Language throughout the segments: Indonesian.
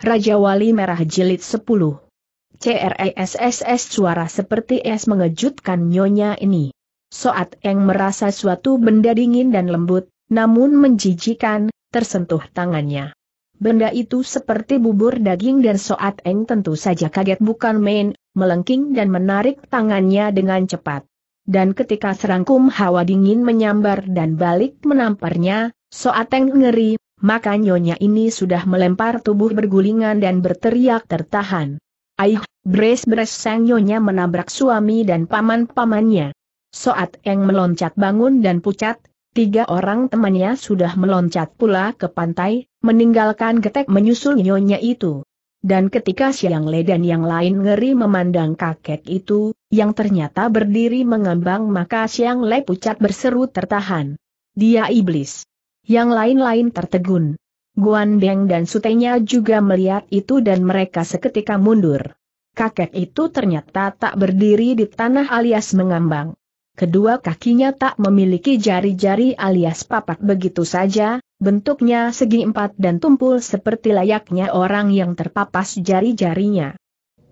Raja Wali Merah Jilid 10. CRESSS suara seperti es mengejutkan nyonya ini. Soat Eng merasa suatu benda dingin dan lembut, namun menjijikan, tersentuh tangannya. Benda itu seperti bubur daging dan Soat Eng tentu saja kaget bukan main, melengking dan menarik tangannya dengan cepat. Dan ketika serangkum hawa dingin menyambar dan balik menamparnya, Soat Eng ngeri, maka nyonya ini sudah melempar tubuh bergulingan dan berteriak tertahan. Aih, beres-beres sang nyonya menabrak suami dan paman-pamannya. Soat Eng meloncat bangun dan pucat, tiga orang temannya sudah meloncat pula ke pantai, meninggalkan getek menyusul nyonya itu. Dan ketika Siang Le dan yang lain ngeri memandang kakek itu, yang ternyata berdiri mengambang maka Siang Le pucat berseru tertahan. Dia iblis. Yang lain-lain tertegun. Guan Beng dan sutenya juga melihat itu dan mereka seketika mundur. Kakek itu ternyata tak berdiri di tanah alias mengambang. Kedua kakinya tak memiliki jari-jari alias papat begitu saja, bentuknya segi empat dan tumpul seperti layaknya orang yang terpapas jari-jarinya.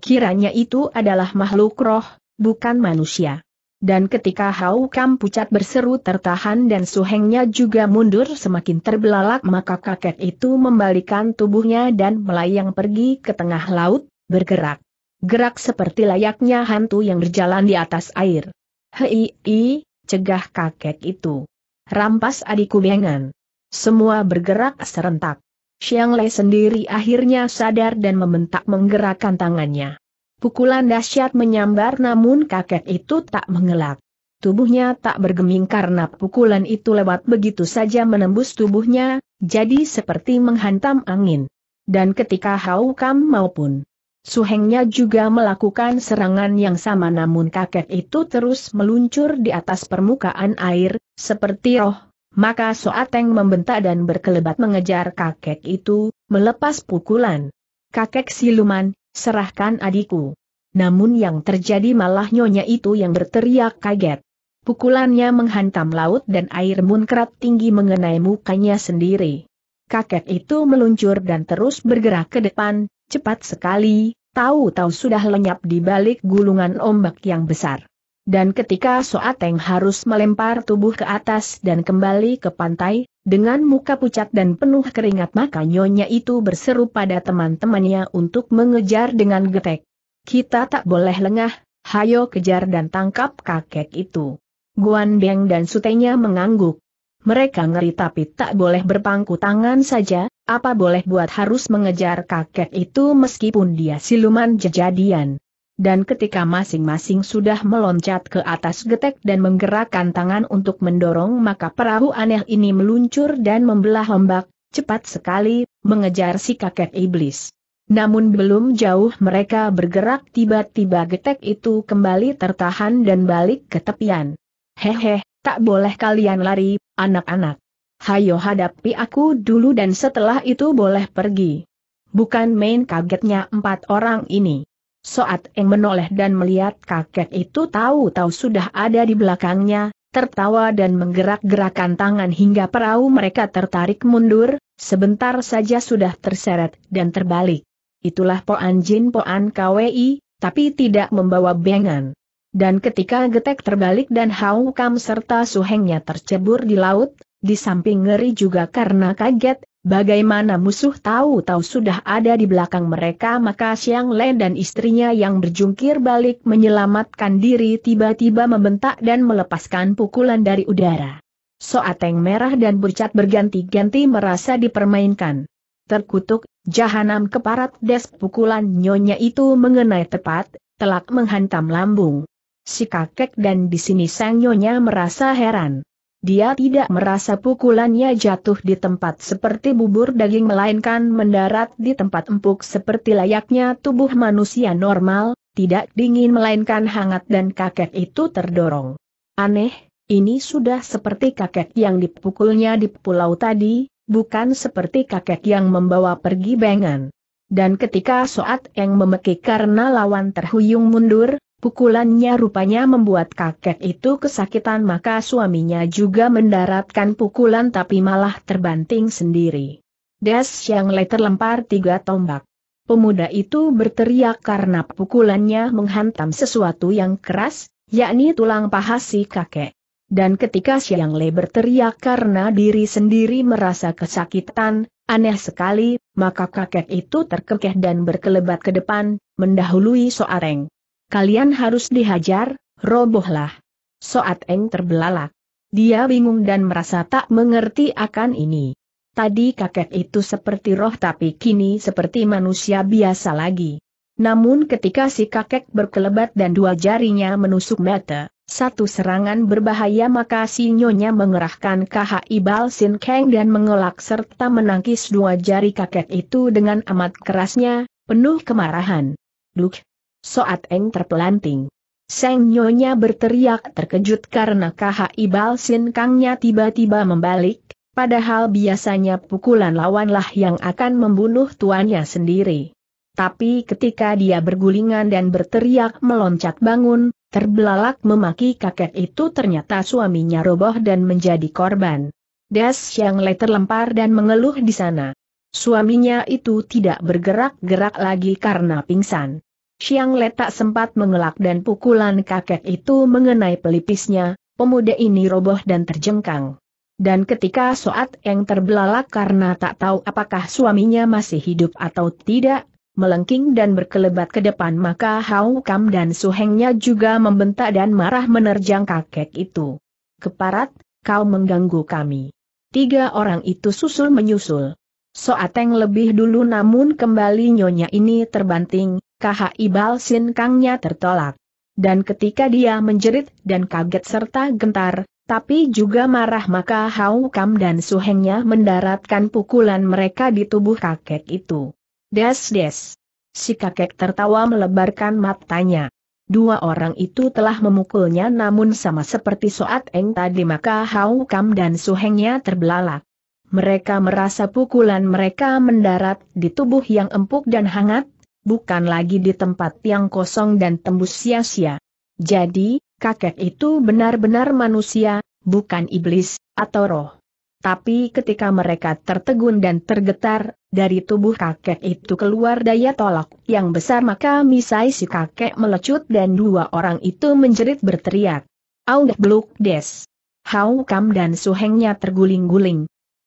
Kiranya itu adalah makhluk roh, bukan manusia. Dan ketika Hau Kam pucat berseru tertahan dan suhengnya juga mundur semakin terbelalak maka kakek itu membalikan tubuhnya dan melayang pergi ke tengah laut, bergerak. Gerak seperti layaknya hantu yang berjalan di atas air. Hei, i, cegah kakek itu. Rampas adikku bengan. Semua bergerak serentak. Xiang Lei sendiri akhirnya sadar dan membentak menggerakkan tangannya. Pukulan dahsyat menyambar namun kakek itu tak mengelak. Tubuhnya tak bergeming karena pukulan itu lewat begitu saja menembus tubuhnya, jadi seperti menghantam angin. Dan ketika Hau Kam maupun Suhengnya juga melakukan serangan yang sama namun kakek itu terus meluncur di atas permukaan air, seperti roh. Maka Soateng membentak dan berkelebat mengejar kakek itu, melepas pukulan. Kakek siluman, serahkan adikku. Namun yang terjadi malah nyonya itu yang berteriak kaget. Pukulannya menghantam laut dan air munkrat tinggi mengenai mukanya sendiri. Kakek itu meluncur dan terus bergerak ke depan, cepat sekali, tahu-tahu sudah lenyap di balik gulungan ombak yang besar. Dan ketika Soateng harus melempar tubuh ke atas dan kembali ke pantai, dengan muka pucat dan penuh keringat maka nyonya itu berseru pada teman-temannya untuk mengejar dengan getek. Kita tak boleh lengah, hayo kejar dan tangkap kakek itu. Guan Beng dan sutenya mengangguk. Mereka ngeri tapi tak boleh berpangku tangan saja, apa boleh buat harus mengejar kakek itu meskipun dia siluman jejadian dan ketika masing-masing sudah meloncat ke atas getek dan menggerakkan tangan untuk mendorong maka perahu aneh ini meluncur dan membelah ombak, cepat sekali, mengejar si kakek iblis. Namun belum jauh mereka bergerak tiba-tiba getek itu kembali tertahan dan balik ke tepian. Hehe, tak boleh kalian lari, anak-anak. Hayo hadapi aku dulu dan setelah itu boleh pergi. Bukan main kagetnya empat orang ini. Soat Eng menoleh dan melihat kakek itu tahu-tahu sudah ada di belakangnya, tertawa dan menggerak-gerakan tangan hingga perahu mereka tertarik mundur, sebentar saja sudah terseret dan terbalik. Itulah Poan Jin Poan KWI, tapi tidak membawa bengan. Dan ketika getek terbalik dan Hau Kam serta suhengnya tercebur di laut, di samping ngeri juga karena kaget, Bagaimana musuh tahu-tahu sudah ada di belakang mereka maka siang Len dan istrinya yang berjungkir balik menyelamatkan diri tiba-tiba membentak dan melepaskan pukulan dari udara. Soateng merah dan bercat berganti-ganti merasa dipermainkan. Terkutuk, jahanam keparat des pukulan nyonya itu mengenai tepat, telak menghantam lambung. Si kakek dan di sini sang nyonya merasa heran. Dia tidak merasa pukulannya jatuh di tempat seperti bubur daging melainkan mendarat di tempat empuk seperti layaknya tubuh manusia normal, tidak dingin melainkan hangat dan kakek itu terdorong. Aneh, ini sudah seperti kakek yang dipukulnya di pulau tadi, bukan seperti kakek yang membawa pergi bengan. Dan ketika Soat Eng memekik karena lawan terhuyung mundur, Pukulannya rupanya membuat kakek itu kesakitan maka suaminya juga mendaratkan pukulan tapi malah terbanting sendiri. Des yang Le terlempar tiga tombak. Pemuda itu berteriak karena pukulannya menghantam sesuatu yang keras, yakni tulang paha si kakek. Dan ketika Xiang Le berteriak karena diri sendiri merasa kesakitan, aneh sekali, maka kakek itu terkekeh dan berkelebat ke depan, mendahului Soareng. Kalian harus dihajar, robohlah. Soat Eng terbelalak. Dia bingung dan merasa tak mengerti akan ini. Tadi kakek itu seperti roh tapi kini seperti manusia biasa lagi. Namun ketika si kakek berkelebat dan dua jarinya menusuk mata, satu serangan berbahaya maka si nyonya mengerahkan ibal sin Kang dan mengelak serta menangkis dua jari kakek itu dengan amat kerasnya, penuh kemarahan. Duk, Soat Eng terpelanting. Seng Nyonya berteriak terkejut karena KHI Balsin Kangnya tiba-tiba membalik, padahal biasanya pukulan lawanlah yang akan membunuh tuannya sendiri. Tapi ketika dia bergulingan dan berteriak meloncat bangun, terbelalak memaki kakek itu ternyata suaminya roboh dan menjadi korban. Das Yang Le terlempar dan mengeluh di sana. Suaminya itu tidak bergerak-gerak lagi karena pingsan. Siang tak sempat mengelak dan pukulan kakek itu mengenai pelipisnya, pemuda ini roboh dan terjengkang. Dan ketika Soat Eng terbelalak karena tak tahu apakah suaminya masih hidup atau tidak, melengking dan berkelebat ke depan maka Hau Kam dan Suhengnya juga membentak dan marah menerjang kakek itu. Keparat, kau mengganggu kami. Tiga orang itu susul menyusul. Soateng lebih dulu namun kembali nyonya ini terbanting, Kaha ibal Sin Kangnya tertolak. Dan ketika dia menjerit dan kaget serta gentar, tapi juga marah maka Hau Kam dan Suhengnya mendaratkan pukulan mereka di tubuh kakek itu. Des-des. Si kakek tertawa melebarkan matanya. Dua orang itu telah memukulnya namun sama seperti Soat Eng tadi maka Hau Kam dan Suhengnya terbelalak. Mereka merasa pukulan mereka mendarat di tubuh yang empuk dan hangat, bukan lagi di tempat yang kosong dan tembus sia-sia. Jadi, kakek itu benar-benar manusia, bukan iblis, atau roh. Tapi ketika mereka tertegun dan tergetar, dari tubuh kakek itu keluar daya tolak yang besar maka misai si kakek melecut dan dua orang itu menjerit berteriak. Aung bluk des. Hau Kam dan Suhengnya terguling-guling.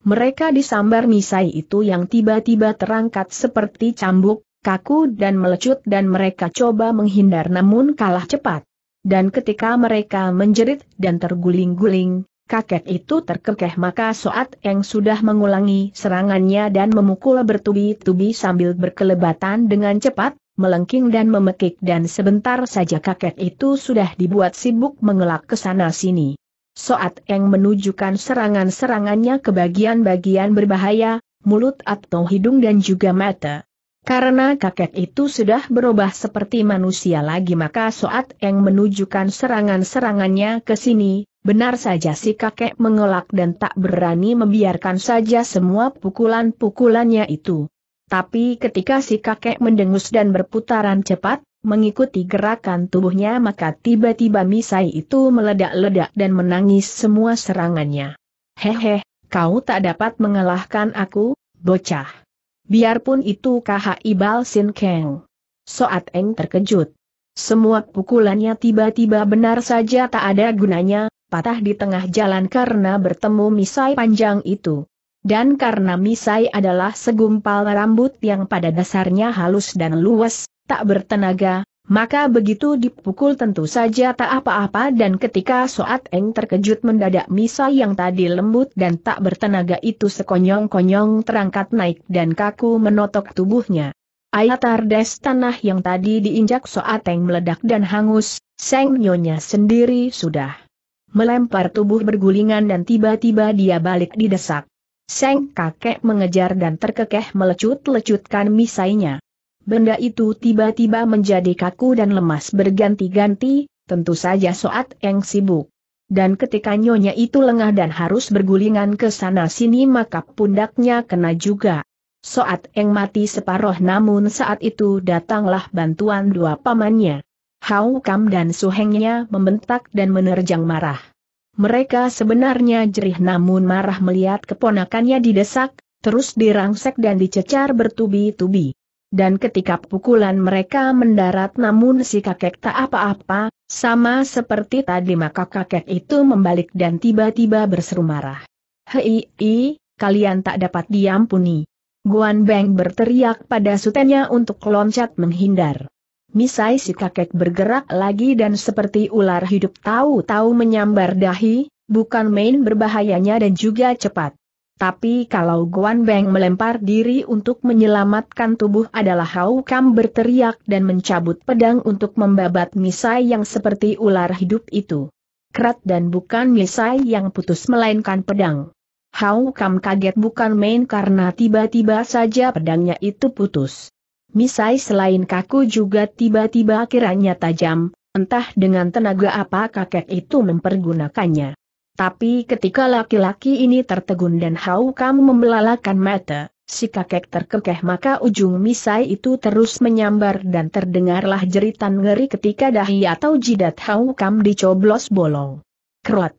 Mereka disambar misai itu yang tiba-tiba terangkat seperti cambuk, kaku dan melecut dan mereka coba menghindar namun kalah cepat. Dan ketika mereka menjerit dan terguling-guling, kakek itu terkekeh maka Soat yang sudah mengulangi serangannya dan memukul bertubi-tubi sambil berkelebatan dengan cepat, melengking dan memekik dan sebentar saja kakek itu sudah dibuat sibuk mengelak ke sana sini. Soat yang menunjukkan serangan-serangannya ke bagian-bagian berbahaya, mulut atau hidung dan juga mata. Karena kakek itu sudah berubah seperti manusia lagi maka Soat Eng menunjukkan serangan-serangannya ke sini, benar saja si kakek mengelak dan tak berani membiarkan saja semua pukulan-pukulannya itu. Tapi ketika si kakek mendengus dan berputaran cepat, mengikuti gerakan tubuhnya maka tiba-tiba misai itu meledak-ledak dan menangis semua serangannya. Hehe, kau tak dapat mengalahkan aku, bocah. Biarpun itu KHI ibal Sin keng. Soat Eng terkejut. Semua pukulannya tiba-tiba benar saja tak ada gunanya, patah di tengah jalan karena bertemu misai panjang itu. Dan karena misai adalah segumpal rambut yang pada dasarnya halus dan luas, tak bertenaga, maka begitu dipukul tentu saja tak apa-apa dan ketika Soat Eng terkejut mendadak misa yang tadi lembut dan tak bertenaga itu sekonyong-konyong terangkat naik dan kaku menotok tubuhnya. Ayatar des tanah yang tadi diinjak Soat Eng meledak dan hangus, Seng Nyonya sendiri sudah melempar tubuh bergulingan dan tiba-tiba dia balik didesak. Seng kakek mengejar dan terkekeh melecut-lecutkan misainya. Benda itu tiba-tiba menjadi kaku dan lemas berganti-ganti, tentu saja Soat Eng sibuk. Dan ketika nyonya itu lengah dan harus bergulingan ke sana-sini maka pundaknya kena juga. Soat Eng mati separoh namun saat itu datanglah bantuan dua pamannya. Hau Kam dan Suhengnya membentak dan menerjang marah. Mereka sebenarnya jerih namun marah melihat keponakannya didesak, terus dirangsek dan dicecar bertubi-tubi dan ketika pukulan mereka mendarat namun si kakek tak apa-apa, sama seperti tadi maka kakek itu membalik dan tiba-tiba berseru marah. Hei, hei, kalian tak dapat diampuni. Guan Beng berteriak pada sutenya untuk loncat menghindar. Misai si kakek bergerak lagi dan seperti ular hidup tahu-tahu menyambar dahi, bukan main berbahayanya dan juga cepat. Tapi kalau Guan Beng melempar diri untuk menyelamatkan tubuh adalah Hau Kam berteriak dan mencabut pedang untuk membabat misai yang seperti ular hidup itu. Kerat dan bukan misai yang putus melainkan pedang. Hau Kam kaget bukan main karena tiba-tiba saja pedangnya itu putus. Misai selain kaku juga tiba-tiba kiranya tajam, entah dengan tenaga apa kakek itu mempergunakannya. Tapi ketika laki-laki ini tertegun dan Hau Kam membelalakan mata, si kakek terkekeh maka ujung misai itu terus menyambar dan terdengarlah jeritan ngeri ketika dahi atau jidat Hau Kam dicoblos bolong. Kerot.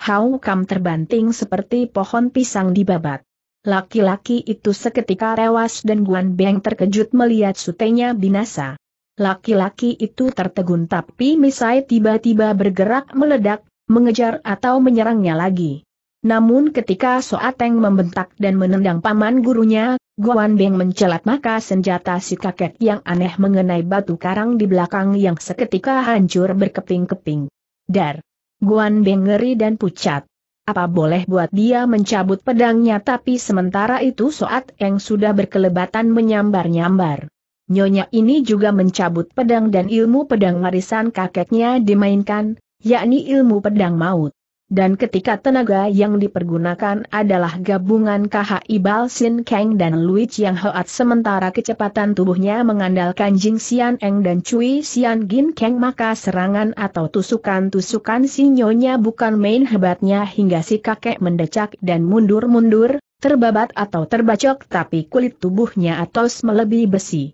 Hau Kam terbanting seperti pohon pisang dibabat. Laki-laki itu seketika rewas dan Guan Beng terkejut melihat sutenya binasa. Laki-laki itu tertegun tapi Misai tiba-tiba bergerak meledak mengejar atau menyerangnya lagi. Namun ketika Soateng membentak dan menendang paman gurunya, Guan Beng mencelat maka senjata si kakek yang aneh mengenai batu karang di belakang yang seketika hancur berkeping-keping. Dar! Guan Beng ngeri dan pucat. Apa boleh buat dia mencabut pedangnya tapi sementara itu Soat Eng sudah berkelebatan menyambar-nyambar. Nyonya ini juga mencabut pedang dan ilmu pedang warisan kakeknya dimainkan, yakni ilmu pedang maut. Dan ketika tenaga yang dipergunakan adalah gabungan KHI Sin Kang dan Lui Chiang Hoat sementara kecepatan tubuhnya mengandalkan Jing Xian Eng dan Cui Xian Gin Kang maka serangan atau tusukan-tusukan sinyonya bukan main hebatnya hingga si kakek mendecak dan mundur-mundur, terbabat atau terbacok tapi kulit tubuhnya atau melebihi besi.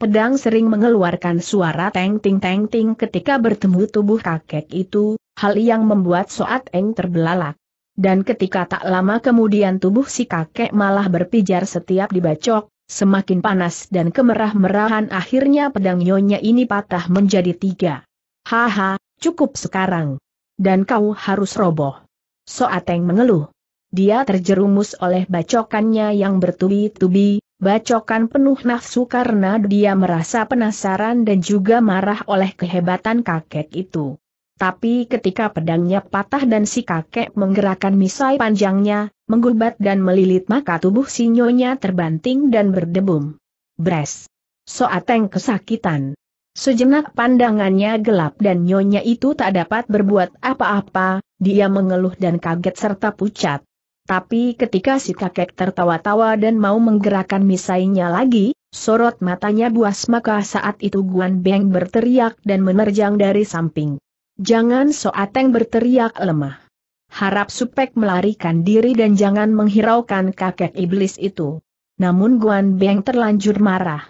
Pedang sering mengeluarkan suara teng-ting-teng-ting ketika bertemu tubuh kakek itu, hal yang membuat Soat Eng terbelalak. Dan ketika tak lama kemudian tubuh si kakek malah berpijar setiap dibacok, semakin panas dan kemerah-merahan akhirnya pedang nyonya ini patah menjadi tiga. Haha, cukup sekarang. Dan kau harus roboh. Soateng mengeluh. Dia terjerumus oleh bacokannya yang bertubi-tubi, bacokan penuh nafsu karena dia merasa penasaran dan juga marah oleh kehebatan kakek itu. Tapi ketika pedangnya patah dan si kakek menggerakkan misai panjangnya, menggubat dan melilit maka tubuh si nyonya terbanting dan berdebum. Bres. Soateng kesakitan. Sejenak pandangannya gelap dan nyonya itu tak dapat berbuat apa-apa, dia mengeluh dan kaget serta pucat. Tapi ketika si kakek tertawa-tawa dan mau menggerakkan misainya lagi, sorot matanya buas maka saat itu Guan Beng berteriak dan menerjang dari samping. Jangan soateng berteriak lemah. Harap supek melarikan diri dan jangan menghiraukan kakek iblis itu. Namun Guan Beng terlanjur marah.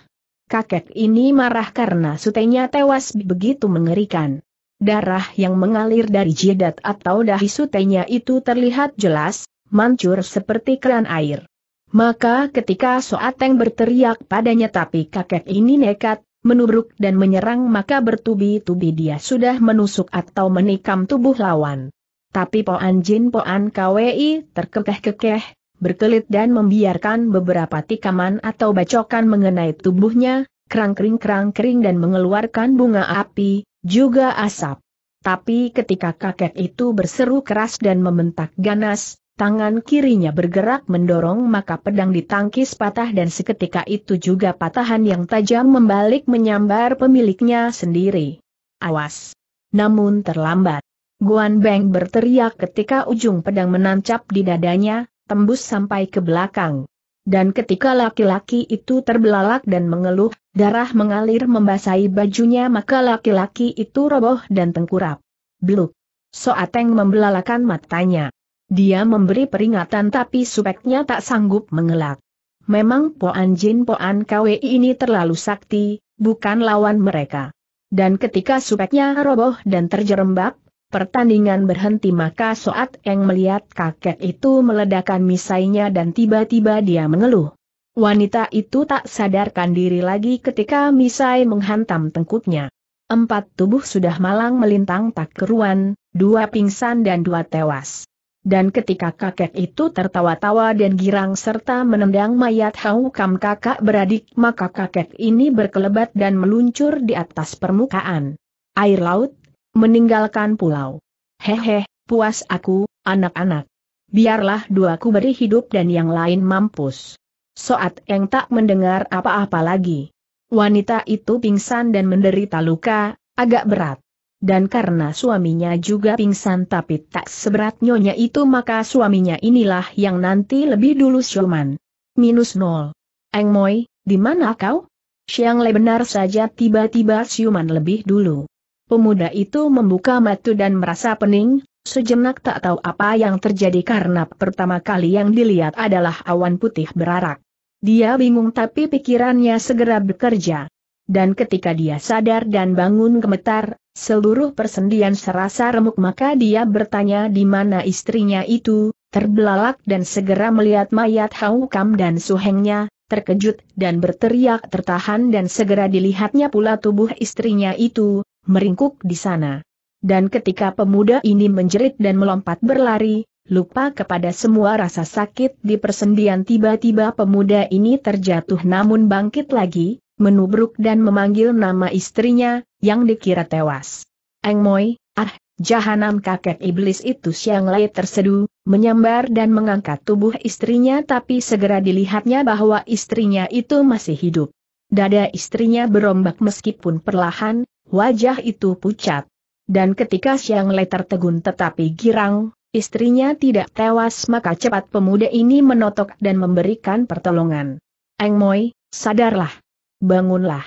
Kakek ini marah karena sutenya tewas begitu mengerikan. Darah yang mengalir dari jidat atau dahi sutenya itu terlihat jelas, mancur seperti keran air. Maka ketika Soateng berteriak padanya tapi kakek ini nekat, menubruk dan menyerang maka bertubi-tubi dia sudah menusuk atau menikam tubuh lawan. Tapi Poan Jin Poan KWI terkekeh-kekeh, berkelit dan membiarkan beberapa tikaman atau bacokan mengenai tubuhnya, kerang-kering-kerang-kering dan mengeluarkan bunga api, juga asap. Tapi ketika kakek itu berseru keras dan membentak ganas, Tangan kirinya bergerak mendorong maka pedang ditangkis patah dan seketika itu juga patahan yang tajam membalik menyambar pemiliknya sendiri. Awas! Namun terlambat. Guan Beng berteriak ketika ujung pedang menancap di dadanya, tembus sampai ke belakang. Dan ketika laki-laki itu terbelalak dan mengeluh, darah mengalir membasahi bajunya maka laki-laki itu roboh dan tengkurap. Bluk! Soateng membelalakan matanya. Dia memberi peringatan tapi supeknya tak sanggup mengelak. Memang Poan Jin Poan Kwe ini terlalu sakti, bukan lawan mereka. Dan ketika supeknya roboh dan terjerembab, pertandingan berhenti maka Soat Eng melihat kakek itu meledakan misainya dan tiba-tiba dia mengeluh. Wanita itu tak sadarkan diri lagi ketika misai menghantam tengkuknya. Empat tubuh sudah malang melintang tak keruan, dua pingsan dan dua tewas. Dan ketika kakek itu tertawa-tawa dan girang serta menendang mayat Hau Kam kakak beradik, maka kakek ini berkelebat dan meluncur di atas permukaan air laut, meninggalkan pulau. Hehe, puas aku, anak-anak. Biarlah dua ku beri hidup dan yang lain mampus. Soat yang tak mendengar apa-apa lagi. Wanita itu pingsan dan menderita luka, agak berat dan karena suaminya juga pingsan tapi tak seberat nyonya itu maka suaminya inilah yang nanti lebih dulu siuman. Minus nol. Eng Moi, di mana kau? Siang Le benar saja tiba-tiba siuman lebih dulu. Pemuda itu membuka mata dan merasa pening, sejenak tak tahu apa yang terjadi karena pertama kali yang dilihat adalah awan putih berarak. Dia bingung tapi pikirannya segera bekerja dan ketika dia sadar dan bangun gemetar, seluruh persendian serasa remuk maka dia bertanya di mana istrinya itu, terbelalak dan segera melihat mayat Haukam dan suhengnya, terkejut dan berteriak tertahan dan segera dilihatnya pula tubuh istrinya itu, meringkuk di sana. Dan ketika pemuda ini menjerit dan melompat berlari, lupa kepada semua rasa sakit di persendian tiba-tiba pemuda ini terjatuh namun bangkit lagi, menubruk dan memanggil nama istrinya, yang dikira tewas. Eng Moi, ah, jahanam kakek iblis itu Siang lay tersedu, menyambar dan mengangkat tubuh istrinya tapi segera dilihatnya bahwa istrinya itu masih hidup. Dada istrinya berombak meskipun perlahan, wajah itu pucat. Dan ketika Siang lay tertegun tetapi girang, istrinya tidak tewas maka cepat pemuda ini menotok dan memberikan pertolongan. Eng Moi, sadarlah bangunlah.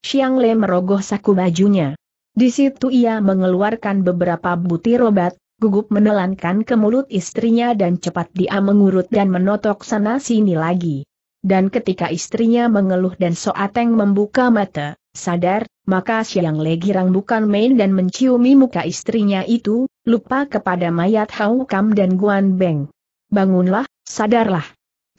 Xiang Le merogoh saku bajunya. Di situ ia mengeluarkan beberapa butir obat, gugup menelankan ke mulut istrinya dan cepat dia mengurut dan menotok sana-sini lagi. Dan ketika istrinya mengeluh dan Soateng membuka mata, sadar, maka Siang girang bukan main dan menciumi muka istrinya itu, lupa kepada mayat Hau Kam dan Guan Beng. Bangunlah, sadarlah.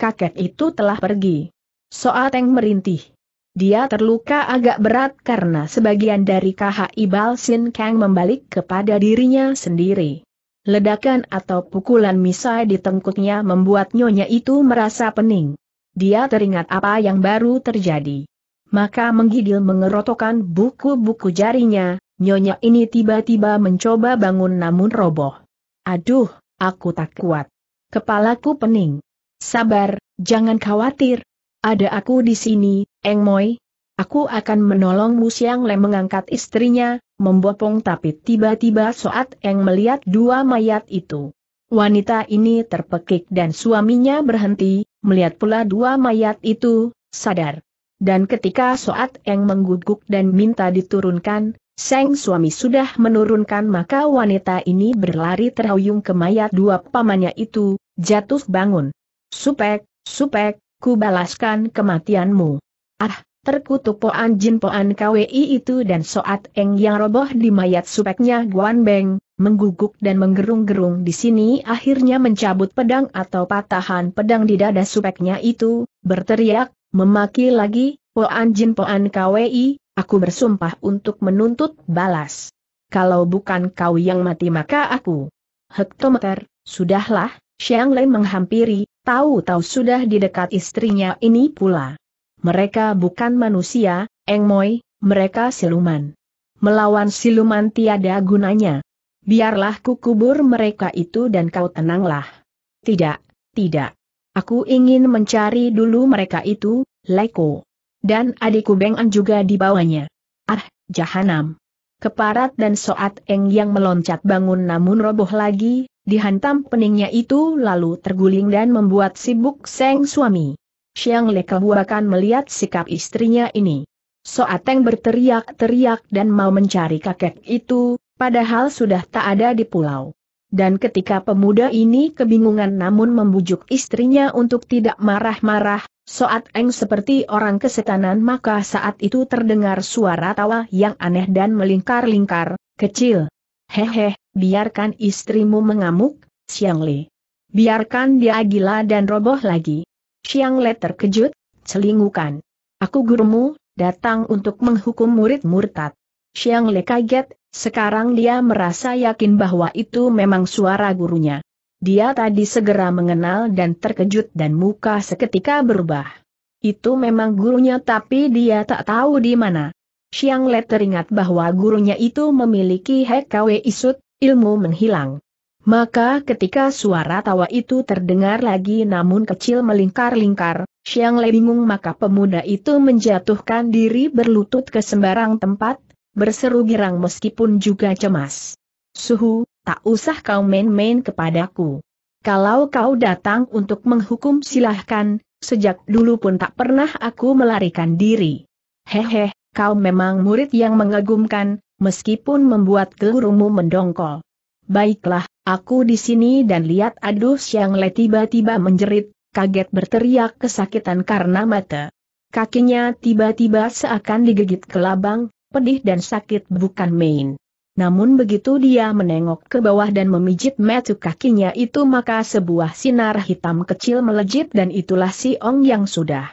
Kakek itu telah pergi. Soateng merintih. Dia terluka agak berat karena sebagian dari KHI Balsin Kang membalik kepada dirinya sendiri. Ledakan atau pukulan misai di tengkuknya membuat nyonya itu merasa pening. Dia teringat apa yang baru terjadi. Maka menggigil mengerotokan buku-buku jarinya, nyonya ini tiba-tiba mencoba bangun namun roboh. Aduh, aku tak kuat. Kepalaku pening. Sabar, jangan khawatir. Ada aku di sini, Eng Moi, aku akan menolongmu Siang Le mengangkat istrinya, membopong tapi tiba-tiba saat Eng melihat dua mayat itu. Wanita ini terpekik dan suaminya berhenti, melihat pula dua mayat itu, sadar. Dan ketika Soat Eng mengguguk dan minta diturunkan, Seng suami sudah menurunkan maka wanita ini berlari terhuyung ke mayat dua pamannya itu, jatuh bangun. Supek, supek, ku balaskan kematianmu. Ah, terkutuk Poan Jin Poan KWI itu dan Soat Eng yang roboh di mayat supeknya Guan Beng, mengguguk dan menggerung-gerung di sini akhirnya mencabut pedang atau patahan pedang di dada supeknya itu, berteriak, memaki lagi, Poan Jin Poan KWI, aku bersumpah untuk menuntut balas. Kalau bukan kau yang mati maka aku. Hektometer, sudahlah, Xiang Lei menghampiri, tahu-tahu sudah di dekat istrinya ini pula. Mereka bukan manusia, Eng Moi, mereka siluman. Melawan siluman tiada gunanya. Biarlah kukubur mereka itu dan kau tenanglah. Tidak, tidak. Aku ingin mencari dulu mereka itu, Leko. Dan adikku Beng An juga bawahnya. Ah, jahanam. Keparat dan Soat Eng yang meloncat bangun namun roboh lagi, dihantam peningnya itu lalu terguling dan membuat sibuk Seng suami. Xiang Le akan melihat sikap istrinya ini. Soateng berteriak-teriak dan mau mencari kakek itu, padahal sudah tak ada di pulau. Dan ketika pemuda ini kebingungan namun membujuk istrinya untuk tidak marah-marah, Soat Eng seperti orang kesetanan maka saat itu terdengar suara tawa yang aneh dan melingkar-lingkar, kecil. Hehe, biarkan istrimu mengamuk, Siang Li. Biarkan dia gila dan roboh lagi. Xiang Le terkejut, celingukan. Aku gurumu, datang untuk menghukum murid murtad. Xiang Le kaget, sekarang dia merasa yakin bahwa itu memang suara gurunya. Dia tadi segera mengenal dan terkejut dan muka seketika berubah. Itu memang gurunya tapi dia tak tahu di mana. Xiang Le teringat bahwa gurunya itu memiliki Hekwe Isut, ilmu menghilang. Maka ketika suara tawa itu terdengar lagi namun kecil melingkar-lingkar, Xiang Lei bingung maka pemuda itu menjatuhkan diri berlutut ke sembarang tempat, berseru girang meskipun juga cemas. Suhu, tak usah kau main-main kepadaku. Kalau kau datang untuk menghukum silahkan, sejak dulu pun tak pernah aku melarikan diri. Hehe, kau memang murid yang mengagumkan, meskipun membuat gurumu mendongkol. Baiklah, Aku di sini dan lihat aduh Siang Le tiba-tiba menjerit, kaget berteriak kesakitan karena mata. Kakinya tiba-tiba seakan digigit kelabang, pedih dan sakit bukan main. Namun begitu dia menengok ke bawah dan memijit metu kakinya itu maka sebuah sinar hitam kecil melejit dan itulah si Ong yang sudah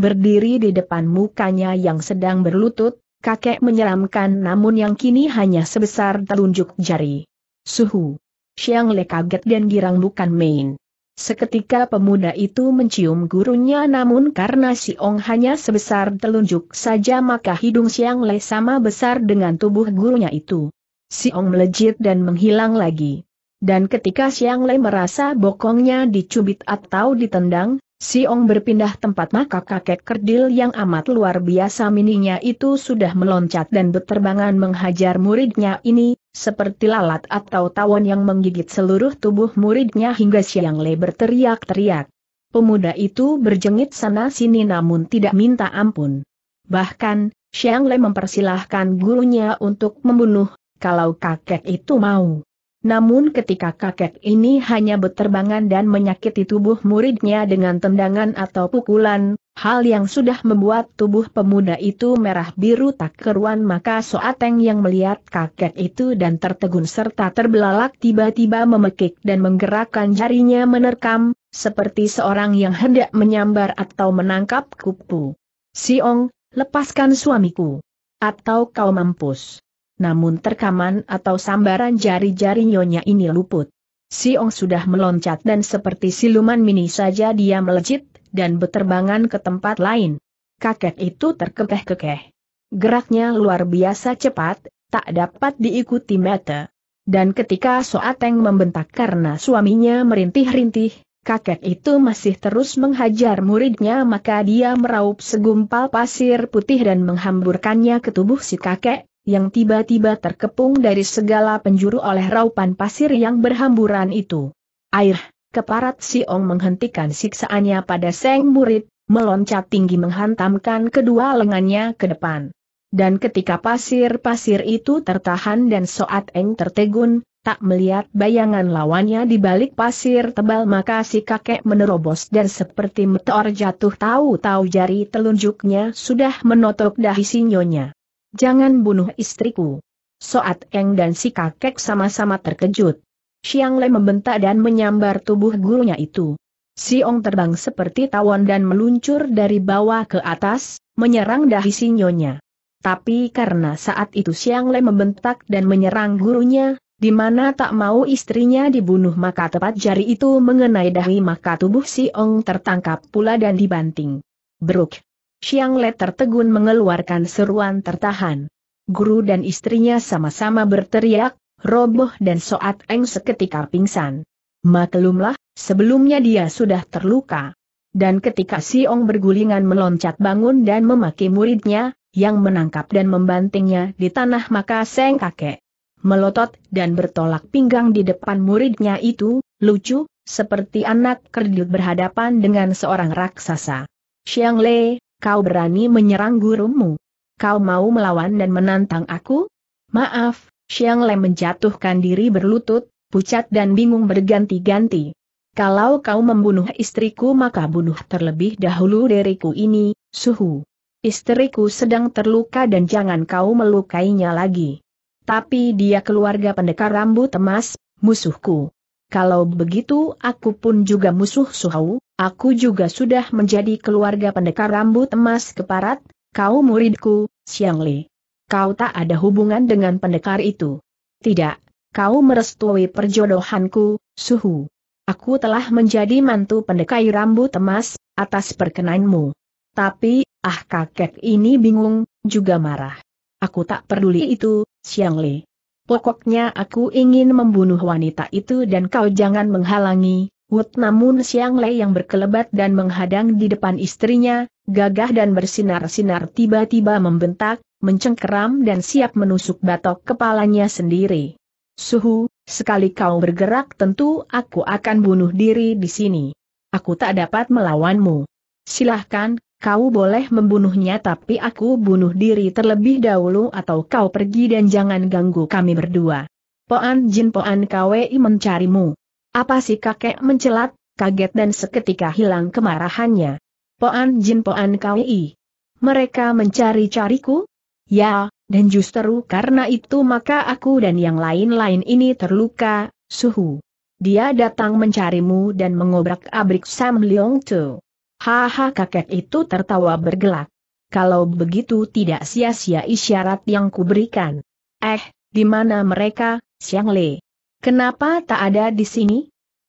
berdiri di depan mukanya yang sedang berlutut, kakek menyeramkan namun yang kini hanya sebesar telunjuk jari. Suhu. Xiang Le kaget dan girang bukan main. Seketika pemuda itu mencium gurunya namun karena si Ong hanya sebesar telunjuk saja maka hidung Xiang Le sama besar dengan tubuh gurunya itu. Si Ong melejit dan menghilang lagi. Dan ketika Xiang Le merasa bokongnya dicubit atau ditendang, si Ong berpindah tempat maka kakek kerdil yang amat luar biasa mininya itu sudah meloncat dan berterbangan menghajar muridnya ini, seperti lalat atau tawon yang menggigit seluruh tubuh muridnya hingga siang Le berteriak-teriak. Pemuda itu berjengit sana-sini namun tidak minta ampun. Bahkan, Siang Le mempersilahkan gurunya untuk membunuh, kalau kakek itu mau. Namun ketika kakek ini hanya berterbangan dan menyakiti tubuh muridnya dengan tendangan atau pukulan, hal yang sudah membuat tubuh pemuda itu merah biru tak keruan maka Soateng yang melihat kakek itu dan tertegun serta terbelalak tiba-tiba memekik dan menggerakkan jarinya menerkam, seperti seorang yang hendak menyambar atau menangkap kupu. Siong, lepaskan suamiku. Atau kau mampus namun terkaman atau sambaran jari-jari nyonya ini luput. Si Ong sudah meloncat dan seperti siluman mini saja dia melejit, dan beterbangan ke tempat lain. Kakek itu terkekeh-kekeh. Geraknya luar biasa cepat, tak dapat diikuti mata. Dan ketika Soateng membentak karena suaminya merintih-rintih, kakek itu masih terus menghajar muridnya maka dia meraup segumpal pasir putih dan menghamburkannya ke tubuh si kakek, yang tiba-tiba terkepung dari segala penjuru oleh raupan pasir yang berhamburan itu. Air, keparat si Ong menghentikan siksaannya pada Seng Murid, meloncat tinggi menghantamkan kedua lengannya ke depan. Dan ketika pasir-pasir itu tertahan dan Soat Eng tertegun, tak melihat bayangan lawannya di balik pasir tebal maka si kakek menerobos dan seperti meteor jatuh tahu-tahu jari telunjuknya sudah menotok dahi sinyonya. Jangan bunuh istriku. Soat Eng dan si kakek sama-sama terkejut. Xiang Le membentak dan menyambar tubuh gurunya itu. Siong terbang seperti tawon dan meluncur dari bawah ke atas, menyerang dahi sinyonya. Tapi karena saat itu Xiang Le membentak dan menyerang gurunya, di mana tak mau istrinya dibunuh maka tepat jari itu mengenai dahi maka tubuh Siong tertangkap pula dan dibanting. Bruk! Xiang Le tertegun mengeluarkan seruan tertahan. Guru dan istrinya sama-sama berteriak, roboh dan Soat Eng seketika pingsan. Maklumlah, sebelumnya dia sudah terluka. Dan ketika Siong bergulingan meloncat bangun dan memaki muridnya, yang menangkap dan membantingnya di tanah maka Seng kakek melotot dan bertolak pinggang di depan muridnya itu, lucu, seperti anak kerdil berhadapan dengan seorang raksasa. Xiang Le, Kau berani menyerang gurumu? Kau mau melawan dan menantang aku? Maaf, Xiang Lei menjatuhkan diri berlutut, pucat dan bingung berganti-ganti. Kalau kau membunuh istriku maka bunuh terlebih dahulu diriku ini, suhu. Istriku sedang terluka dan jangan kau melukainya lagi. Tapi dia keluarga pendekar rambut emas, musuhku kalau begitu aku pun juga musuh Suhau, aku juga sudah menjadi keluarga pendekar rambut emas keparat, kau muridku, Xiang Li. Kau tak ada hubungan dengan pendekar itu. Tidak, kau merestui perjodohanku, Suhu. Aku telah menjadi mantu pendekai rambut emas, atas perkenanmu. Tapi, ah kakek ini bingung, juga marah. Aku tak peduli itu, Xiang Li. Pokoknya aku ingin membunuh wanita itu dan kau jangan menghalangi. Wut namun Siang Lei yang berkelebat dan menghadang di depan istrinya, gagah dan bersinar-sinar tiba-tiba membentak, mencengkeram dan siap menusuk batok kepalanya sendiri. Suhu, sekali kau bergerak tentu aku akan bunuh diri di sini. Aku tak dapat melawanmu. Silahkan, kau boleh membunuhnya tapi aku bunuh diri terlebih dahulu atau kau pergi dan jangan ganggu kami berdua. Poan Jin Poan Kwei mencarimu. Apa sih kakek mencelat, kaget dan seketika hilang kemarahannya. Poan Jin Poan Kwei. Mereka mencari-cariku? Ya, dan justru karena itu maka aku dan yang lain-lain ini terluka, suhu. Dia datang mencarimu dan mengobrak-abrik Sam Leong Tu. Haha kakek itu tertawa bergelak. Kalau begitu tidak sia-sia isyarat yang kuberikan. Eh, di mana mereka, Siang Le? Kenapa tak ada di sini?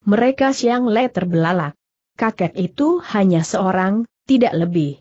Mereka Siang Le terbelalak. Kakek itu hanya seorang, tidak lebih.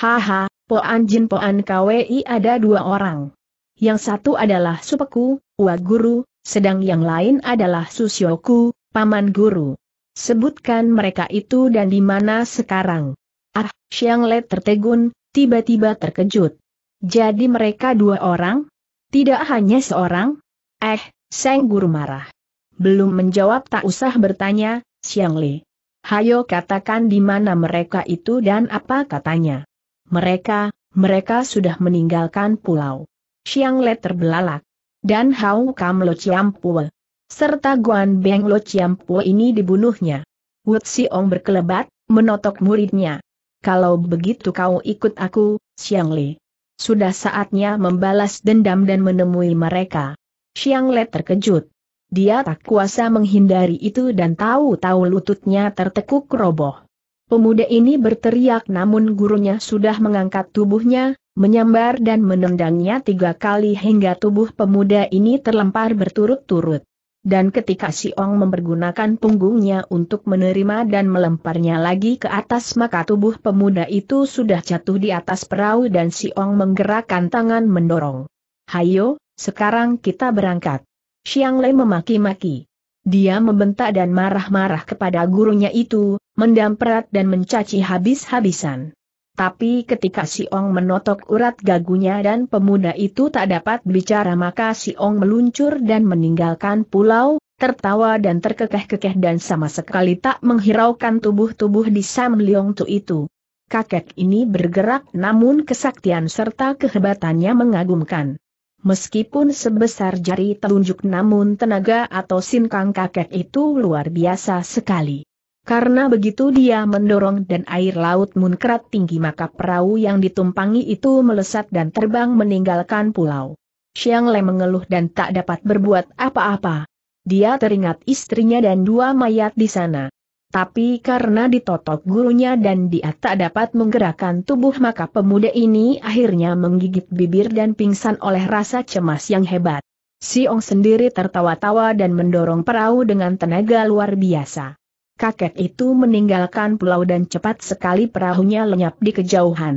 Haha, Poan Jin Poan KWI ada dua orang. Yang satu adalah Supeku, Wa Guru, sedang yang lain adalah Susyoku, Paman Guru. Sebutkan mereka itu dan di mana sekarang. Ah, Xiang Le tertegun, tiba-tiba terkejut. Jadi mereka dua orang? Tidak hanya seorang? Eh, Seng Guru marah. Belum menjawab tak usah bertanya, Xiang Le. Hayo katakan di mana mereka itu dan apa katanya. Mereka, mereka sudah meninggalkan pulau. Xiang Le terbelalak. Dan Hau Kam Lo Pue serta Guan Beng Lo Chiampu ini dibunuhnya. Wu Siong berkelebat, menotok muridnya. Kalau begitu kau ikut aku, Xiang Li. Sudah saatnya membalas dendam dan menemui mereka. Xiang Li terkejut. Dia tak kuasa menghindari itu dan tahu-tahu lututnya tertekuk roboh. Pemuda ini berteriak namun gurunya sudah mengangkat tubuhnya, menyambar dan menendangnya tiga kali hingga tubuh pemuda ini terlempar berturut-turut dan ketika Si Ong mempergunakan punggungnya untuk menerima dan melemparnya lagi ke atas maka tubuh pemuda itu sudah jatuh di atas perahu dan Si Ong menggerakkan tangan mendorong. Hayo, sekarang kita berangkat. Xiang Lei memaki-maki. Dia membentak dan marah-marah kepada gurunya itu, mendamprat dan mencaci habis-habisan. Tapi ketika si Ong menotok urat gagunya dan pemuda itu tak dapat bicara maka si Ong meluncur dan meninggalkan pulau, tertawa dan terkekeh-kekeh dan sama sekali tak menghiraukan tubuh-tubuh di Sam Leong Tu itu. Kakek ini bergerak namun kesaktian serta kehebatannya mengagumkan. Meskipun sebesar jari telunjuk namun tenaga atau sinkang kakek itu luar biasa sekali. Karena begitu dia mendorong dan air laut munkrat tinggi maka perahu yang ditumpangi itu melesat dan terbang meninggalkan pulau. Xiang Le mengeluh dan tak dapat berbuat apa-apa. Dia teringat istrinya dan dua mayat di sana. Tapi karena ditotok gurunya dan dia tak dapat menggerakkan tubuh maka pemuda ini akhirnya menggigit bibir dan pingsan oleh rasa cemas yang hebat. Siong sendiri tertawa-tawa dan mendorong perahu dengan tenaga luar biasa kakek itu meninggalkan pulau dan cepat sekali perahunya lenyap di kejauhan.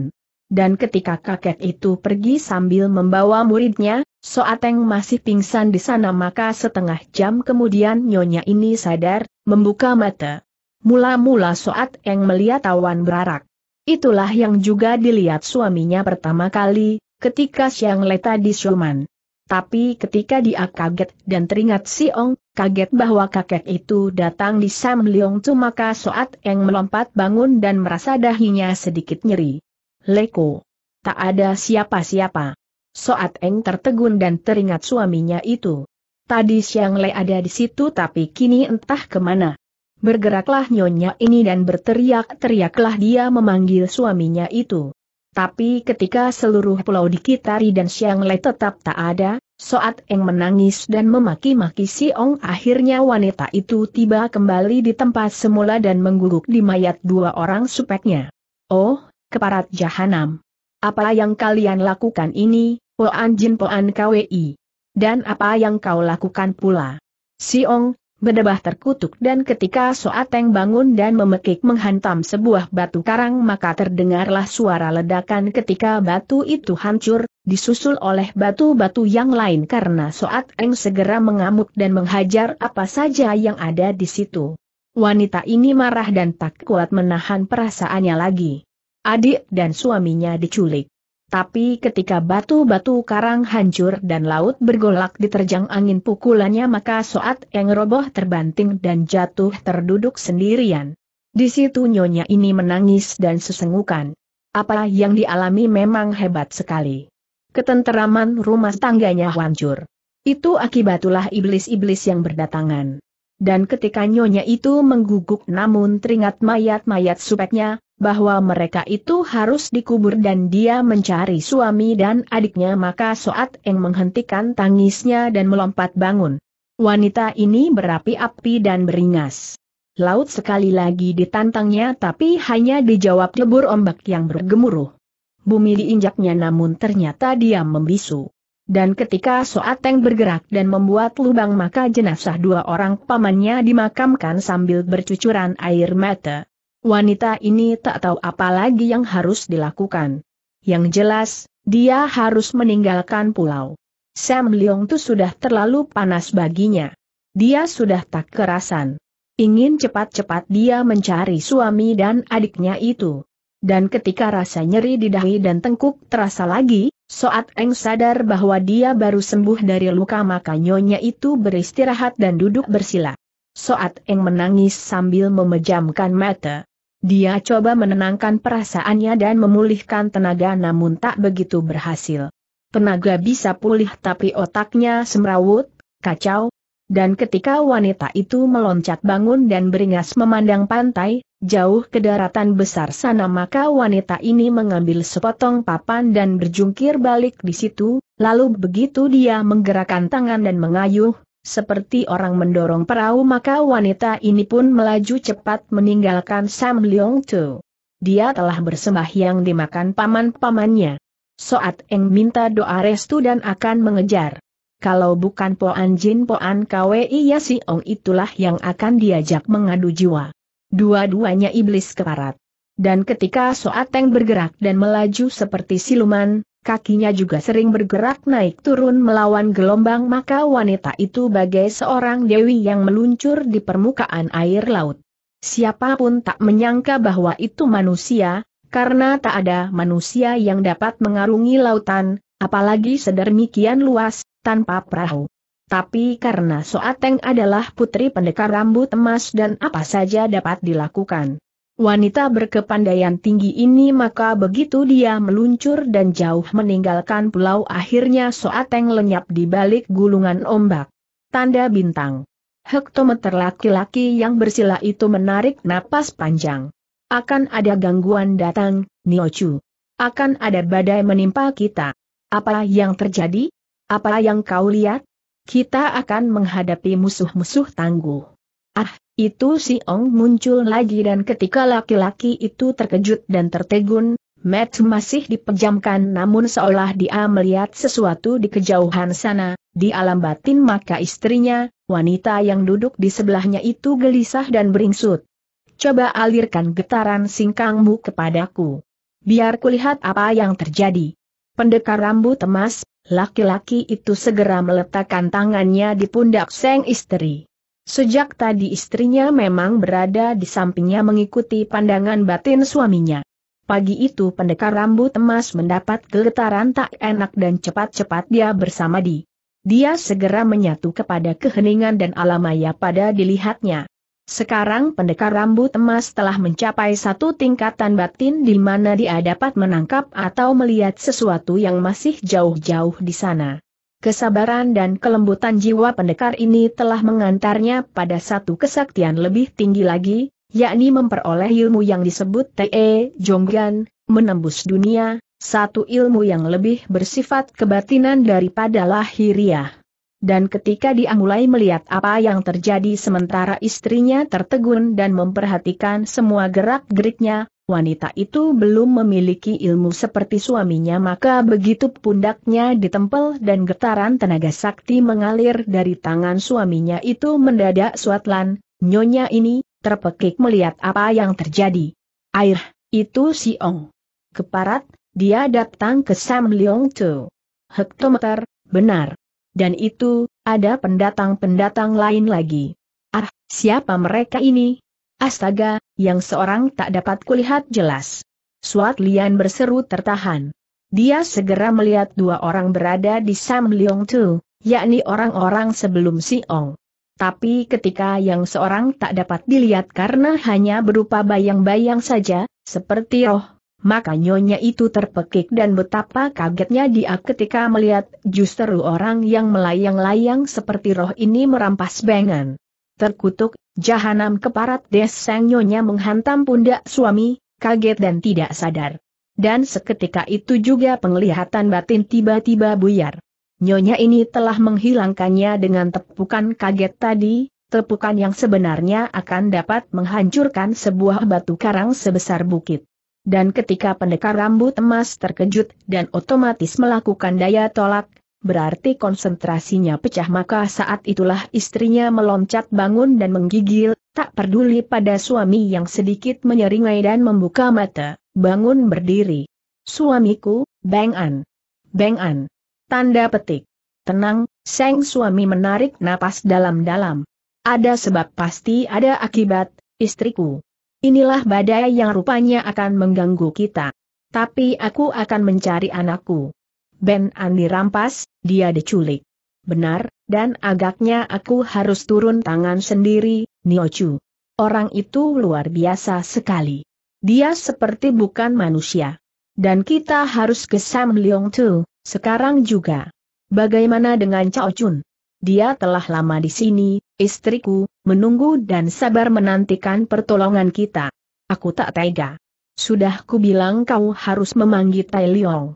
Dan ketika kakek itu pergi sambil membawa muridnya, Soateng masih pingsan di sana maka setengah jam kemudian nyonya ini sadar, membuka mata. Mula-mula Soateng melihat awan berarak. Itulah yang juga dilihat suaminya pertama kali, ketika siang leta di Shuman. Tapi ketika dia kaget dan teringat si Ong, kaget bahwa kakek itu datang di Sam Leong Tu maka Soat Eng melompat bangun dan merasa dahinya sedikit nyeri. Leko. Tak ada siapa-siapa. Soat Eng tertegun dan teringat suaminya itu. Tadi siang Le ada di situ tapi kini entah kemana. Bergeraklah nyonya ini dan berteriak-teriaklah dia memanggil suaminya itu. Tapi ketika seluruh pulau di Kitari dan Siang Le tetap tak ada, Soat Eng menangis dan memaki-maki Si Ong akhirnya wanita itu tiba kembali di tempat semula dan mengguguk di mayat dua orang supeknya. Oh, keparat jahanam. Apa yang kalian lakukan ini, Poan Jin Poan KWI? Dan apa yang kau lakukan pula? Si Ong, Bedebah terkutuk dan ketika Soateng bangun dan memekik menghantam sebuah batu karang maka terdengarlah suara ledakan ketika batu itu hancur, disusul oleh batu-batu yang lain karena Soateng segera mengamuk dan menghajar apa saja yang ada di situ. Wanita ini marah dan tak kuat menahan perasaannya lagi. Adik dan suaminya diculik. Tapi ketika batu-batu karang hancur dan laut bergolak diterjang angin pukulannya maka Soat yang roboh terbanting dan jatuh terduduk sendirian. Di situ nyonya ini menangis dan sesengukan. Apa yang dialami memang hebat sekali. Ketenteraman rumah tangganya hancur. Itu akibatulah iblis-iblis yang berdatangan. Dan ketika nyonya itu mengguguk namun teringat mayat-mayat supeknya, bahwa mereka itu harus dikubur dan dia mencari suami dan adiknya maka Soat Eng menghentikan tangisnya dan melompat bangun. Wanita ini berapi-api dan beringas. Laut sekali lagi ditantangnya tapi hanya dijawab lebur ombak yang bergemuruh. Bumi diinjaknya namun ternyata dia membisu. Dan ketika Soateng bergerak dan membuat lubang maka jenazah dua orang pamannya dimakamkan sambil bercucuran air mata. Wanita ini tak tahu apa lagi yang harus dilakukan. Yang jelas, dia harus meninggalkan pulau. Sam Leong itu sudah terlalu panas baginya. Dia sudah tak kerasan. Ingin cepat-cepat dia mencari suami dan adiknya itu. Dan ketika rasa nyeri di dahi dan tengkuk terasa lagi, Soat Eng sadar bahwa dia baru sembuh dari luka maka nyonya itu beristirahat dan duduk bersila. Soat Eng menangis sambil memejamkan mata. Dia coba menenangkan perasaannya dan memulihkan tenaga namun tak begitu berhasil. Tenaga bisa pulih tapi otaknya semrawut, kacau, dan ketika wanita itu meloncat bangun dan beringas memandang pantai, jauh ke daratan besar sana maka wanita ini mengambil sepotong papan dan berjungkir balik di situ, lalu begitu dia menggerakkan tangan dan mengayuh, seperti orang mendorong perahu maka wanita ini pun melaju cepat meninggalkan Sam Leong Tu. Dia telah bersembahyang dimakan paman-pamannya. Soat Eng minta doa restu dan akan mengejar. Kalau bukan Poan Jin Poan Kwe iya si Ong itulah yang akan diajak mengadu jiwa. Dua-duanya iblis keparat. Dan ketika Soateng bergerak dan melaju seperti siluman, kakinya juga sering bergerak naik turun melawan gelombang maka wanita itu bagai seorang dewi yang meluncur di permukaan air laut. Siapapun tak menyangka bahwa itu manusia, karena tak ada manusia yang dapat mengarungi lautan, apalagi sedermikian luas, tanpa perahu. Tapi karena Soateng adalah putri pendekar rambut emas dan apa saja dapat dilakukan. Wanita berkepandaian tinggi ini maka begitu dia meluncur dan jauh meninggalkan pulau akhirnya Soateng lenyap di balik gulungan ombak. Tanda bintang. Hektometer laki-laki yang bersila itu menarik napas panjang. Akan ada gangguan datang, Niochu. Akan ada badai menimpa kita. Apa yang terjadi? Apa yang kau lihat? Kita akan menghadapi musuh-musuh tangguh. Ah, itu si Ong muncul lagi dan ketika laki-laki itu terkejut dan tertegun, Matt masih dipejamkan namun seolah dia melihat sesuatu di kejauhan sana, di alam batin maka istrinya, wanita yang duduk di sebelahnya itu gelisah dan beringsut. Coba alirkan getaran singkangmu kepadaku. Biar kulihat apa yang terjadi. Pendekar rambut emas, laki-laki itu segera meletakkan tangannya di pundak sang istri. Sejak tadi istrinya memang berada di sampingnya mengikuti pandangan batin suaminya. Pagi itu pendekar rambut emas mendapat geletaran tak enak dan cepat-cepat dia bersama di. Dia segera menyatu kepada keheningan dan alamaya pada dilihatnya. Sekarang pendekar rambut emas telah mencapai satu tingkatan batin di mana dia dapat menangkap atau melihat sesuatu yang masih jauh-jauh di sana. Kesabaran dan kelembutan jiwa pendekar ini telah mengantarnya pada satu kesaktian lebih tinggi lagi, yakni memperoleh ilmu yang disebut Te Jonggan, menembus dunia, satu ilmu yang lebih bersifat kebatinan daripada lahiriah. Dan ketika dia mulai melihat apa yang terjadi sementara istrinya tertegun dan memperhatikan semua gerak-geriknya, wanita itu belum memiliki ilmu seperti suaminya maka begitu pundaknya ditempel dan getaran tenaga sakti mengalir dari tangan suaminya itu mendadak suatlan, nyonya ini, terpekik melihat apa yang terjadi. Air, itu si Ong. Keparat, dia datang ke Sam Leong Tu. Hektometer, benar. Dan itu, ada pendatang-pendatang lain lagi. Ah, siapa mereka ini? Astaga, yang seorang tak dapat kulihat jelas. Suat Lian berseru tertahan. Dia segera melihat dua orang berada di Sam Leong Tu, yakni orang-orang sebelum Si Ong. Tapi ketika yang seorang tak dapat dilihat karena hanya berupa bayang-bayang saja, seperti roh, maka nyonya itu terpekik dan betapa kagetnya dia ketika melihat justru orang yang melayang-layang seperti roh ini merampas bengan. Terkutuk, Jahanam keparat des nyonya menghantam pundak suami, kaget dan tidak sadar. Dan seketika itu juga penglihatan batin tiba-tiba buyar. Nyonya ini telah menghilangkannya dengan tepukan kaget tadi, tepukan yang sebenarnya akan dapat menghancurkan sebuah batu karang sebesar bukit. Dan ketika pendekar rambut emas terkejut dan otomatis melakukan daya tolak, berarti konsentrasinya pecah maka saat itulah istrinya meloncat bangun dan menggigil, tak peduli pada suami yang sedikit menyeringai dan membuka mata, bangun berdiri. Suamiku, Bang An. Bang An. Tanda petik. Tenang, sang suami menarik napas dalam-dalam. Ada sebab pasti ada akibat, istriku. Inilah badai yang rupanya akan mengganggu kita. Tapi aku akan mencari anakku. Ben Andi rampas, dia diculik. Benar, dan agaknya aku harus turun tangan sendiri, Niochu. Orang itu luar biasa sekali. Dia seperti bukan manusia. Dan kita harus ke Sam Leong Tu, sekarang juga. Bagaimana dengan Chao Chun? Dia telah lama di sini, istriku, menunggu dan sabar menantikan pertolongan kita. Aku tak tega. Sudah ku bilang kau harus memanggil Tai Leong.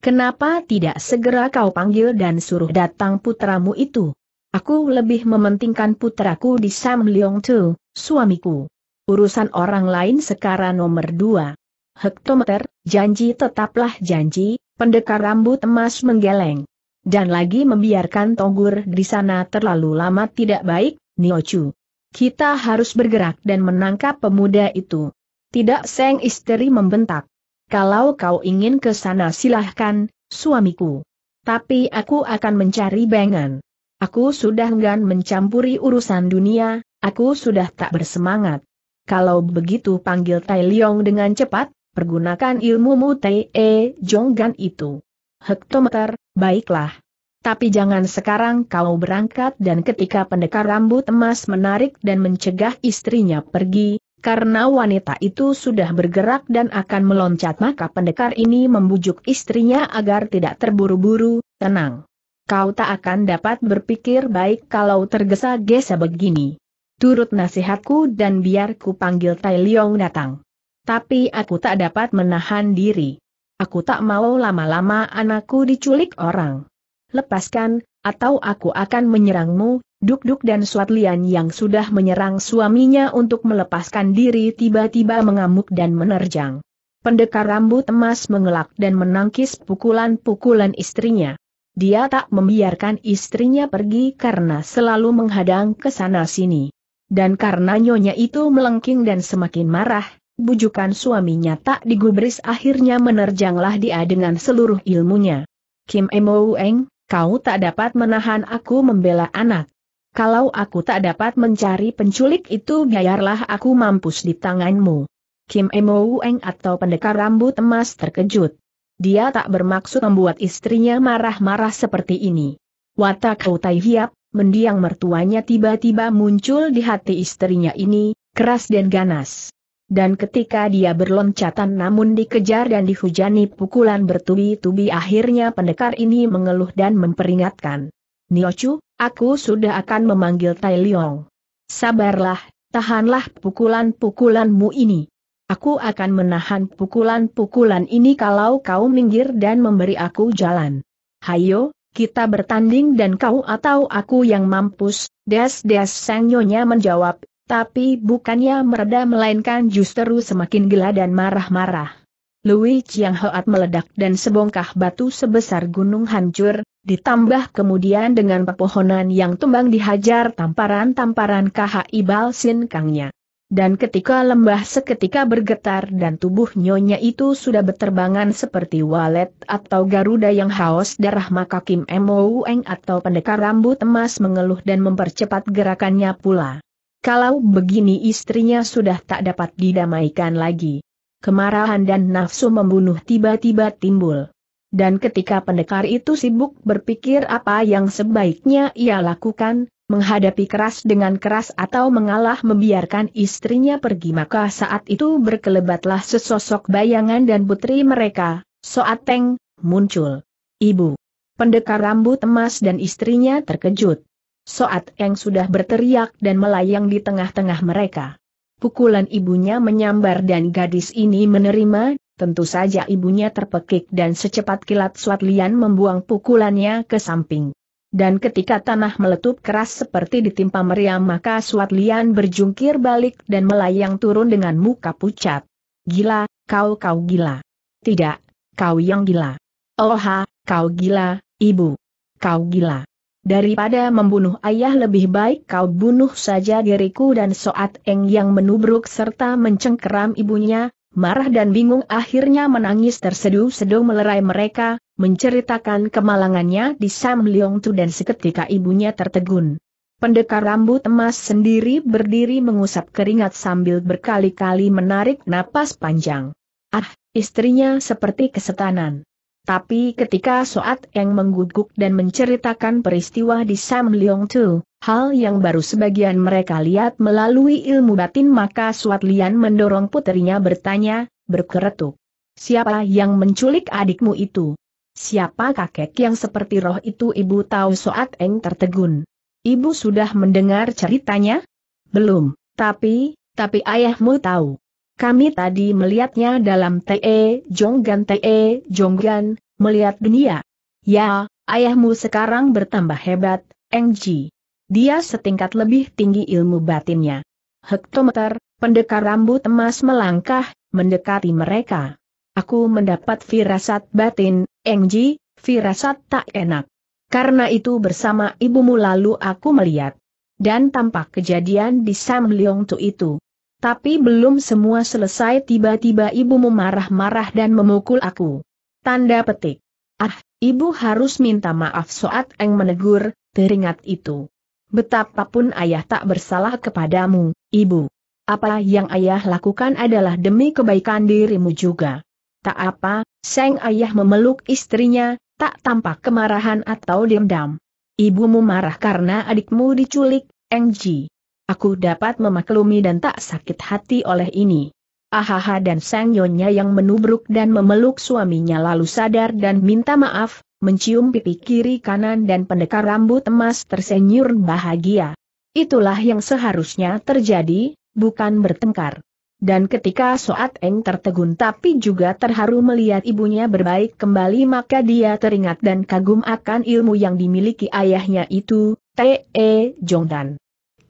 Kenapa tidak segera kau panggil dan suruh datang putramu itu? Aku lebih mementingkan putraku di Sam Leong Tu, suamiku. Urusan orang lain sekarang nomor dua. Hektometer, janji tetaplah janji, pendekar rambut emas menggeleng. Dan lagi membiarkan Tonggur di sana terlalu lama tidak baik, Niochu. Kita harus bergerak dan menangkap pemuda itu. Tidak Seng Istri membentak. Kalau kau ingin ke sana silahkan, suamiku. Tapi aku akan mencari bengan. Aku sudah enggan mencampuri urusan dunia, aku sudah tak bersemangat. Kalau begitu panggil Tai Leong dengan cepat, pergunakan ilmu ilmumu Te Jonggan itu. Hektometer, baiklah. Tapi jangan sekarang kau berangkat dan ketika pendekar rambut emas menarik dan mencegah istrinya pergi, karena wanita itu sudah bergerak dan akan meloncat maka pendekar ini membujuk istrinya agar tidak terburu-buru, tenang. Kau tak akan dapat berpikir baik kalau tergesa-gesa begini. Turut nasihatku dan biar ku panggil Tai Leong datang. Tapi aku tak dapat menahan diri. Aku tak mau lama-lama anakku diculik orang. Lepaskan, atau aku akan menyerangmu, dukduk duk dan Suatlian yang sudah menyerang suaminya untuk melepaskan diri tiba-tiba mengamuk dan menerjang. Pendekar rambut emas mengelak dan menangkis pukulan-pukulan istrinya. Dia tak membiarkan istrinya pergi karena selalu menghadang ke sana-sini. Dan karena nyonya itu melengking dan semakin marah, bujukan suaminya tak digubris akhirnya menerjanglah dia dengan seluruh ilmunya. Kim Emo Eng, kau tak dapat menahan aku membela anak. Kalau aku tak dapat mencari penculik itu biarlah aku mampus di tanganmu. Kim Emo Eng atau pendekar rambut emas terkejut. Dia tak bermaksud membuat istrinya marah-marah seperti ini. Watak Tai Hiap, mendiang mertuanya tiba-tiba muncul di hati istrinya ini, keras dan ganas dan ketika dia berloncatan namun dikejar dan dihujani pukulan bertubi-tubi akhirnya pendekar ini mengeluh dan memperingatkan. Niochu, aku sudah akan memanggil Tai Leong. Sabarlah, tahanlah pukulan-pukulanmu ini. Aku akan menahan pukulan-pukulan ini kalau kau minggir dan memberi aku jalan. Hayo, kita bertanding dan kau atau aku yang mampus, des-des sang nyonya menjawab, tapi bukannya mereda melainkan justru semakin gila dan marah-marah. Louis Chiang Hoat meledak dan sebongkah batu sebesar gunung hancur, ditambah kemudian dengan pepohonan yang tumbang dihajar tamparan-tamparan KHI Balsin Kangnya. Dan ketika lembah seketika bergetar dan tubuh nyonya itu sudah berterbangan seperti walet atau garuda yang haus darah maka Kim Eng atau pendekar rambut emas mengeluh dan mempercepat gerakannya pula. Kalau begini istrinya sudah tak dapat didamaikan lagi. Kemarahan dan nafsu membunuh tiba-tiba timbul. Dan ketika pendekar itu sibuk berpikir apa yang sebaiknya ia lakukan, menghadapi keras dengan keras atau mengalah membiarkan istrinya pergi maka saat itu berkelebatlah sesosok bayangan dan putri mereka, Soateng, muncul. Ibu. Pendekar rambut emas dan istrinya terkejut. Soat Eng sudah berteriak dan melayang di tengah-tengah mereka. Pukulan ibunya menyambar dan gadis ini menerima, tentu saja ibunya terpekik dan secepat kilat Suat Lian membuang pukulannya ke samping. Dan ketika tanah meletup keras seperti ditimpa meriam maka Suat Lian berjungkir balik dan melayang turun dengan muka pucat. Gila, kau kau gila. Tidak, kau yang gila. Oha, kau gila, ibu. Kau gila. Daripada membunuh ayah lebih baik kau bunuh saja diriku dan Soat Eng yang menubruk serta mencengkeram ibunya, marah dan bingung akhirnya menangis terseduh-seduh melerai mereka, menceritakan kemalangannya di Sam Leong Tu dan seketika ibunya tertegun. Pendekar rambut emas sendiri berdiri mengusap keringat sambil berkali-kali menarik napas panjang. Ah, istrinya seperti kesetanan. Tapi ketika Soat Eng mengguguk dan menceritakan peristiwa di Sam Leong Tu, hal yang baru sebagian mereka lihat melalui ilmu batin maka Soat Lian mendorong putrinya bertanya, berkeretuk. Siapa yang menculik adikmu itu? Siapa kakek yang seperti roh itu ibu tahu Soat Eng tertegun. Ibu sudah mendengar ceritanya? Belum, tapi, tapi ayahmu tahu. Kami tadi melihatnya dalam Te Jonggan Te Jonggan, melihat dunia. Ya, ayahmu sekarang bertambah hebat, Engji. Dia setingkat lebih tinggi ilmu batinnya. Hektometer, pendekar rambut emas melangkah, mendekati mereka. Aku mendapat firasat batin, Engji, firasat tak enak. Karena itu bersama ibumu lalu aku melihat. Dan tampak kejadian di Sam Leong Tu itu. Tapi belum semua selesai tiba-tiba ibumu marah-marah dan memukul aku. Tanda petik. Ah, ibu harus minta maaf soat Eng menegur, teringat itu. Betapapun ayah tak bersalah kepadamu, ibu. Apa yang ayah lakukan adalah demi kebaikan dirimu juga. Tak apa, Seng ayah memeluk istrinya, tak tampak kemarahan atau dendam. Ibumu marah karena adikmu diculik, Engji. Aku dapat memaklumi dan tak sakit hati oleh ini. Ahaha dan sang nyonya yang menubruk dan memeluk suaminya lalu sadar dan minta maaf, mencium pipi kiri kanan dan pendekar rambut emas tersenyum bahagia. Itulah yang seharusnya terjadi, bukan bertengkar. Dan ketika Soat Eng tertegun tapi juga terharu melihat ibunya berbaik kembali maka dia teringat dan kagum akan ilmu yang dimiliki ayahnya itu, T.E. Jongdan.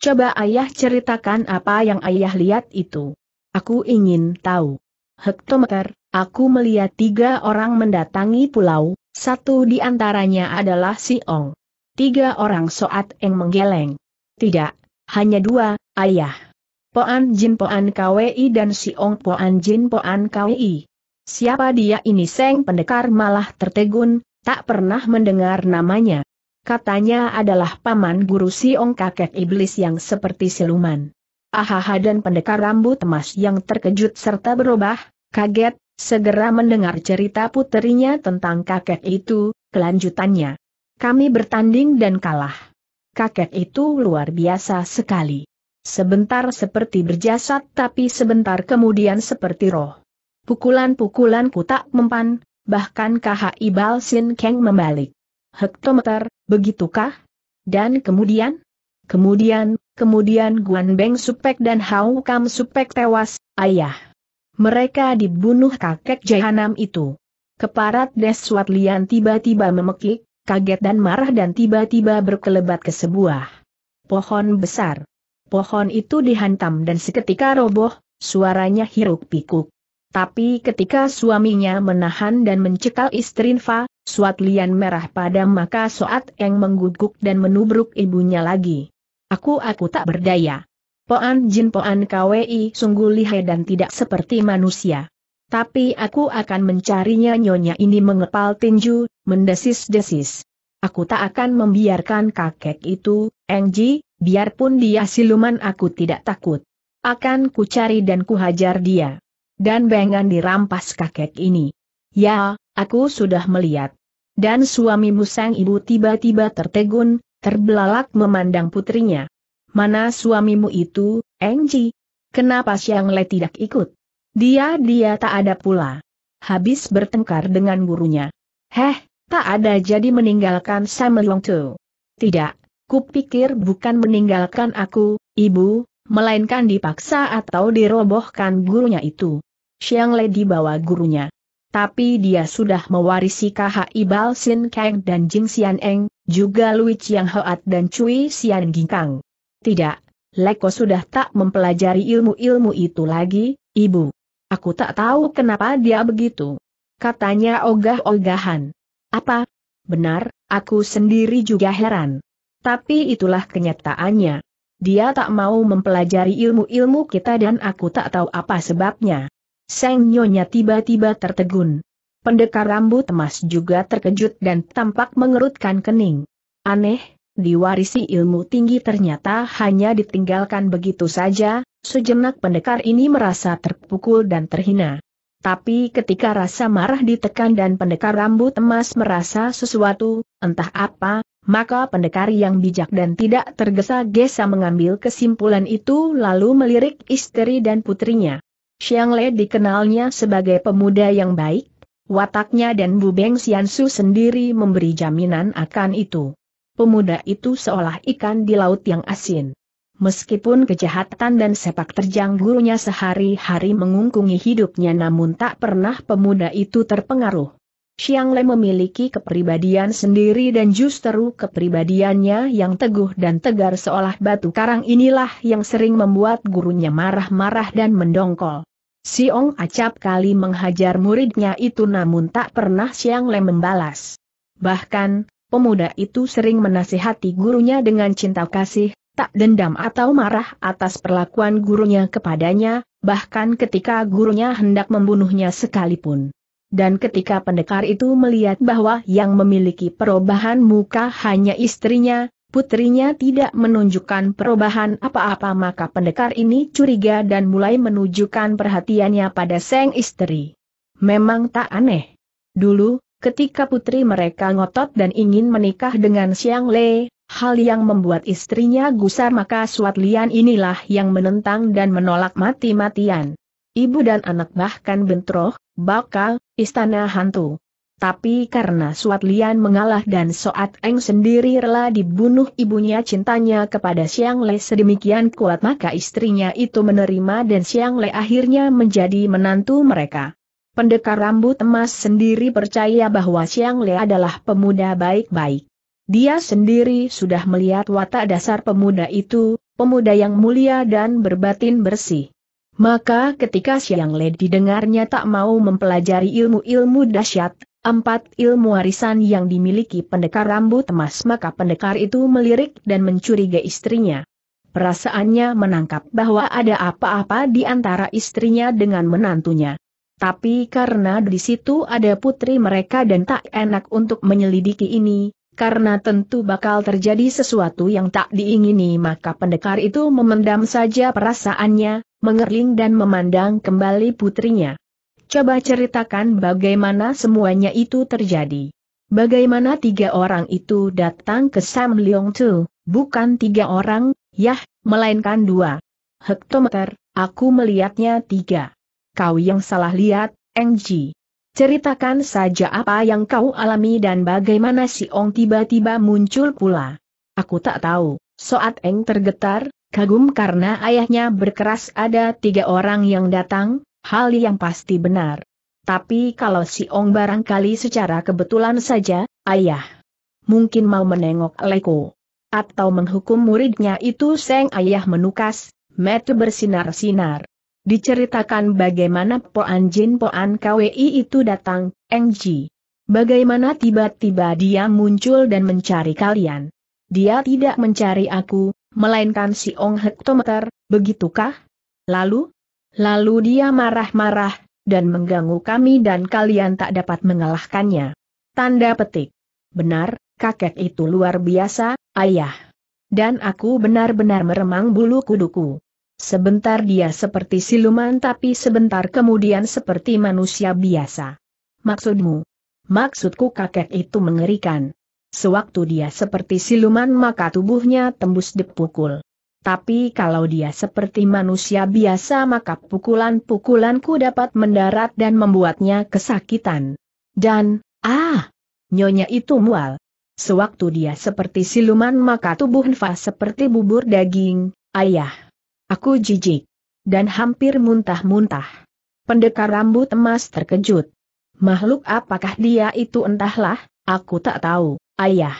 Coba ayah ceritakan apa yang ayah lihat itu. Aku ingin tahu. Hektometer, aku melihat tiga orang mendatangi pulau, satu di antaranya adalah si Ong. Tiga orang soat yang menggeleng. Tidak, hanya dua, ayah. Poan Jin Poan KWI dan si Ong Poan Jin Poan KWI. Siapa dia ini Seng pendekar malah tertegun, tak pernah mendengar namanya katanya adalah paman guru Siong kakek iblis yang seperti siluman. Ahaha dan pendekar rambut emas yang terkejut serta berubah, kaget, segera mendengar cerita puterinya tentang kakek itu, kelanjutannya. Kami bertanding dan kalah. Kakek itu luar biasa sekali. Sebentar seperti berjasad tapi sebentar kemudian seperti roh. Pukulan-pukulanku tak mempan, bahkan ibal sin Keng membalik hektometer, begitukah? Dan kemudian? Kemudian, kemudian Guan Beng Supek dan Hau Kam Supek tewas, ayah. Mereka dibunuh kakek Jahanam itu. Keparat Deswat Lian tiba-tiba memekik, kaget dan marah dan tiba-tiba berkelebat ke sebuah pohon besar. Pohon itu dihantam dan seketika roboh, suaranya hiruk pikuk. Tapi ketika suaminya menahan dan mencekal istri Nfa, suat lian merah padam maka soat yang mengguguk dan menubruk ibunya lagi. Aku aku tak berdaya. Poan Jin Poan KWI sungguh lihai dan tidak seperti manusia. Tapi aku akan mencarinya nyonya ini mengepal tinju, mendesis-desis. Aku tak akan membiarkan kakek itu, Engji, biarpun dia siluman aku tidak takut. Akan kucari dan kuhajar dia dan bengan dirampas kakek ini. Ya, aku sudah melihat. Dan suamimu sang ibu tiba-tiba tertegun, terbelalak memandang putrinya. Mana suamimu itu, Engji? Kenapa Siang Le tidak ikut? Dia-dia tak ada pula. Habis bertengkar dengan gurunya. Heh, tak ada jadi meninggalkan saya Tu. Tidak, kupikir bukan meninggalkan aku, ibu, melainkan dipaksa atau dirobohkan gurunya itu. Xiang Lady bawa gurunya. Tapi dia sudah mewarisi KHI ibal Sin Kang dan Jing Xian Eng, juga Lui Chiang Hoat dan Cui Xian Ginkang. Tidak, Leko sudah tak mempelajari ilmu-ilmu itu lagi, ibu. Aku tak tahu kenapa dia begitu. Katanya ogah-ogahan. Apa? Benar, aku sendiri juga heran. Tapi itulah kenyataannya. Dia tak mau mempelajari ilmu-ilmu kita dan aku tak tahu apa sebabnya. Seng Nyonya tiba-tiba tertegun. Pendekar rambut emas juga terkejut dan tampak mengerutkan kening. Aneh, diwarisi ilmu tinggi ternyata hanya ditinggalkan begitu saja, sejenak pendekar ini merasa terpukul dan terhina. Tapi ketika rasa marah ditekan dan pendekar rambut emas merasa sesuatu, entah apa, maka pendekar yang bijak dan tidak tergesa-gesa mengambil kesimpulan itu lalu melirik istri dan putrinya. Xiang Le dikenalnya sebagai pemuda yang baik, wataknya dan Bu Beng Xiansu sendiri memberi jaminan akan itu. Pemuda itu seolah ikan di laut yang asin. Meskipun kejahatan dan sepak terjang gurunya sehari-hari mengungkungi hidupnya namun tak pernah pemuda itu terpengaruh. Xiang Le memiliki kepribadian sendiri dan justru kepribadiannya yang teguh dan tegar seolah batu karang inilah yang sering membuat gurunya marah-marah dan mendongkol. Siong acap kali menghajar muridnya itu namun tak pernah Xiang Le membalas. Bahkan, pemuda itu sering menasihati gurunya dengan cinta kasih, tak dendam atau marah atas perlakuan gurunya kepadanya, bahkan ketika gurunya hendak membunuhnya sekalipun. Dan ketika pendekar itu melihat bahwa yang memiliki perubahan muka hanya istrinya, putrinya tidak menunjukkan perubahan apa-apa maka pendekar ini curiga dan mulai menunjukkan perhatiannya pada sang istri. Memang tak aneh. Dulu, ketika putri mereka ngotot dan ingin menikah dengan Siang Le, hal yang membuat istrinya gusar maka Suat Lian inilah yang menentang dan menolak mati-matian. Ibu dan anak bahkan bentroh, bakal istana hantu. Tapi karena Suat Lian mengalah dan Soat Eng sendiri rela dibunuh ibunya cintanya kepada Siang Le sedemikian kuat maka istrinya itu menerima dan Siang Le akhirnya menjadi menantu mereka. Pendekar rambut emas sendiri percaya bahwa Siang Le adalah pemuda baik-baik. Dia sendiri sudah melihat watak dasar pemuda itu, pemuda yang mulia dan berbatin bersih. Maka ketika Siang Le didengarnya tak mau mempelajari ilmu-ilmu dahsyat, empat ilmu warisan yang dimiliki pendekar rambut emas maka pendekar itu melirik dan mencurigai istrinya. Perasaannya menangkap bahwa ada apa-apa di antara istrinya dengan menantunya. Tapi karena di situ ada putri mereka dan tak enak untuk menyelidiki ini, karena tentu bakal terjadi sesuatu yang tak diingini maka pendekar itu memendam saja perasaannya, mengerling dan memandang kembali putrinya. Coba ceritakan bagaimana semuanya itu terjadi. Bagaimana tiga orang itu datang ke Sam Leong Tu, bukan tiga orang, yah, melainkan dua. Hektometer, aku melihatnya tiga. Kau yang salah lihat, Engji. Ceritakan saja apa yang kau alami dan bagaimana si Ong tiba-tiba muncul pula. Aku tak tahu, Soat Eng tergetar, kagum karena ayahnya berkeras ada tiga orang yang datang, hal yang pasti benar. Tapi kalau si Ong barangkali secara kebetulan saja, ayah mungkin mau menengok Leko. Atau menghukum muridnya itu Seng Ayah menukas, mata bersinar-sinar. Diceritakan bagaimana Poan Jin Poan KWI itu datang, Eng Bagaimana tiba-tiba dia muncul dan mencari kalian. Dia tidak mencari aku, melainkan si Ong Hektometer, begitukah? Lalu? Lalu dia marah-marah, dan mengganggu kami dan kalian tak dapat mengalahkannya. Tanda petik. Benar, kakek itu luar biasa, ayah. Dan aku benar-benar meremang bulu kuduku. Sebentar dia seperti siluman tapi sebentar kemudian seperti manusia biasa. Maksudmu? Maksudku kakek itu mengerikan. Sewaktu dia seperti siluman maka tubuhnya tembus dipukul. Tapi kalau dia seperti manusia biasa maka pukulan-pukulanku dapat mendarat dan membuatnya kesakitan. Dan, ah, nyonya itu mual. Sewaktu dia seperti siluman maka tubuh Nfa seperti bubur daging, ayah. Aku jijik. Dan hampir muntah-muntah. Pendekar rambut emas terkejut. Makhluk apakah dia itu entahlah, aku tak tahu. Ayah.